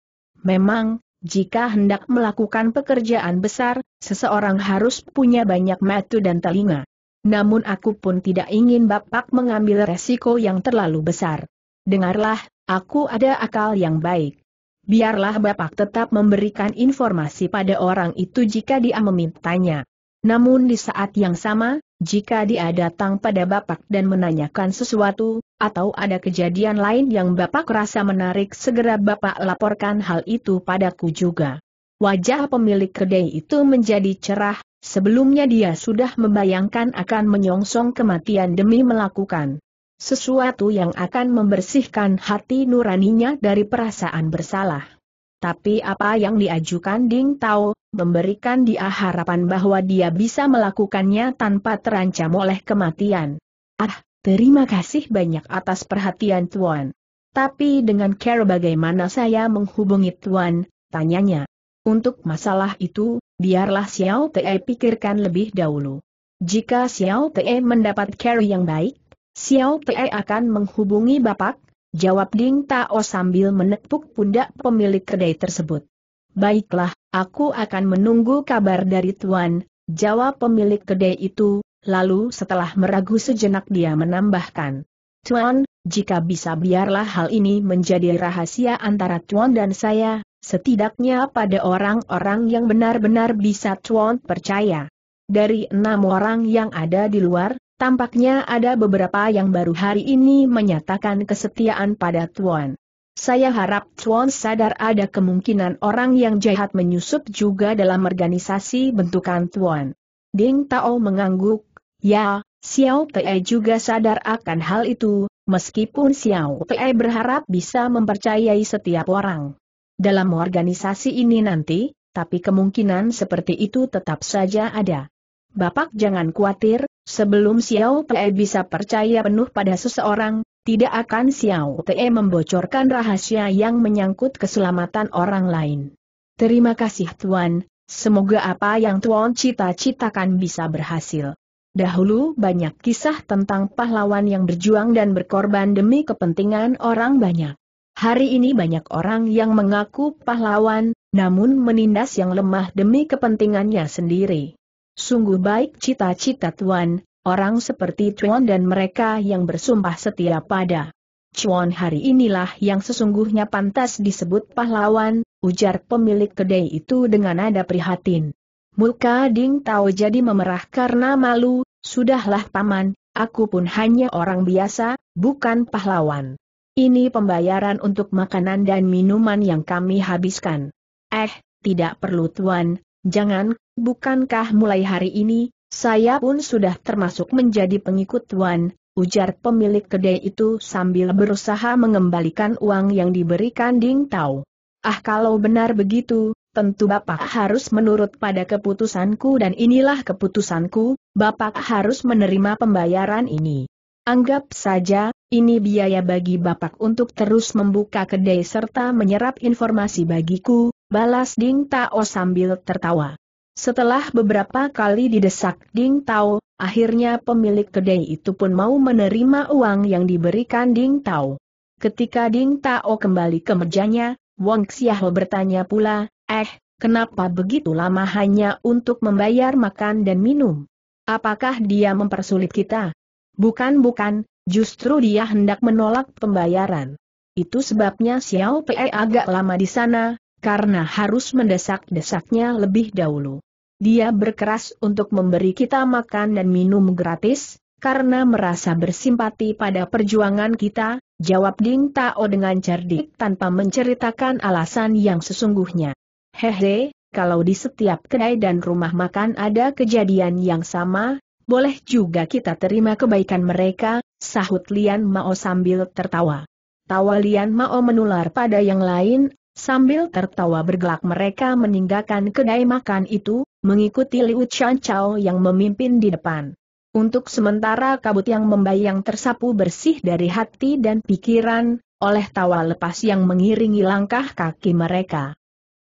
Memang, jika hendak melakukan pekerjaan besar, seseorang harus punya banyak mata dan telinga. Namun aku pun tidak ingin Bapak mengambil resiko yang terlalu besar. Dengarlah, aku ada akal yang baik. Biarlah Bapak tetap memberikan informasi pada orang itu jika dia memintanya. Namun di saat yang sama, jika dia datang pada Bapak dan menanyakan sesuatu, atau ada kejadian lain yang Bapak rasa menarik segera Bapak laporkan hal itu padaku juga. Wajah pemilik kedai itu menjadi cerah, sebelumnya dia sudah membayangkan akan menyongsong kematian demi melakukan sesuatu yang akan membersihkan hati nuraninya dari perasaan bersalah tapi apa yang diajukan Ding Tao, memberikan dia harapan bahwa dia bisa melakukannya tanpa terancam oleh kematian. Ah, terima kasih banyak atas perhatian Tuan. Tapi dengan care bagaimana saya menghubungi Tuan, tanyanya. Untuk masalah itu, biarlah Xiao Te pikirkan lebih dahulu. Jika Xiao Te mendapat care yang baik, Xiao Te akan menghubungi Bapak, jawab Ding Tao sambil menepuk pundak pemilik kedai tersebut. Baiklah, aku akan menunggu kabar dari Tuan, jawab pemilik kedai itu, lalu setelah meragu sejenak dia menambahkan. Tuan, jika bisa biarlah hal ini menjadi rahasia antara Tuan dan saya, setidaknya pada orang-orang yang benar-benar bisa Tuan percaya. Dari enam orang yang ada di luar, Tampaknya ada beberapa yang baru hari ini menyatakan kesetiaan pada Tuan. Saya harap Tuan sadar ada kemungkinan orang yang jahat menyusup juga dalam organisasi bentukan Tuan. Ding Tao mengangguk, ya, Xiao Te juga sadar akan hal itu, meskipun Xiao Te berharap bisa mempercayai setiap orang. Dalam organisasi ini nanti, tapi kemungkinan seperti itu tetap saja ada. Bapak jangan khawatir, sebelum Xiao Te bisa percaya penuh pada seseorang, tidak akan Xiao Te membocorkan rahasia yang menyangkut keselamatan orang lain. Terima kasih Tuan, semoga apa yang Tuan cita-citakan bisa berhasil. Dahulu banyak kisah tentang pahlawan yang berjuang dan berkorban demi kepentingan orang banyak. Hari ini banyak orang yang mengaku pahlawan, namun menindas yang lemah demi kepentingannya sendiri. Sungguh baik cita-cita Tuan, orang seperti Tuan dan mereka yang bersumpah setia pada. Tuan hari inilah yang sesungguhnya pantas disebut pahlawan, ujar pemilik kedai itu dengan nada prihatin. Muka Ding Tao jadi memerah karena malu, sudahlah paman, aku pun hanya orang biasa, bukan pahlawan. Ini pembayaran untuk makanan dan minuman yang kami habiskan. Eh, tidak perlu tuan, jangan bukankah mulai hari ini, saya pun sudah termasuk menjadi pengikut Tuan, ujar pemilik kedai itu sambil berusaha mengembalikan uang yang diberikan Ding Tao. Ah kalau benar begitu, tentu Bapak harus menurut pada keputusanku dan inilah keputusanku, Bapak harus menerima pembayaran ini. Anggap saja, ini biaya bagi Bapak untuk terus membuka kedai serta menyerap informasi bagiku, balas Ding Tao sambil tertawa. Setelah beberapa kali didesak Ding Tao, akhirnya pemilik kedai itu pun mau menerima uang yang diberikan Ding Tao. Ketika Ding Tao kembali ke mejanya, Wang Xiaho bertanya pula, eh, kenapa begitu lama hanya untuk membayar makan dan minum? Apakah dia mempersulit kita? Bukan-bukan, justru dia hendak menolak pembayaran. Itu sebabnya Xiao Pei agak lama di sana, karena harus mendesak-desaknya lebih dahulu. Dia berkeras untuk memberi kita makan dan minum gratis, karena merasa bersimpati pada perjuangan kita, jawab Ding Tao dengan cerdik tanpa menceritakan alasan yang sesungguhnya. Hehe, kalau di setiap kedai dan rumah makan ada kejadian yang sama, boleh juga kita terima kebaikan mereka, sahut Lian Mao sambil tertawa. Tawa Lian Mao menular pada yang lain, Sambil tertawa bergelak mereka meninggalkan kedai makan itu, mengikuti Liu Chan Chao yang memimpin di depan. Untuk sementara kabut yang membayang tersapu bersih dari hati dan pikiran, oleh tawa lepas yang mengiringi langkah kaki mereka.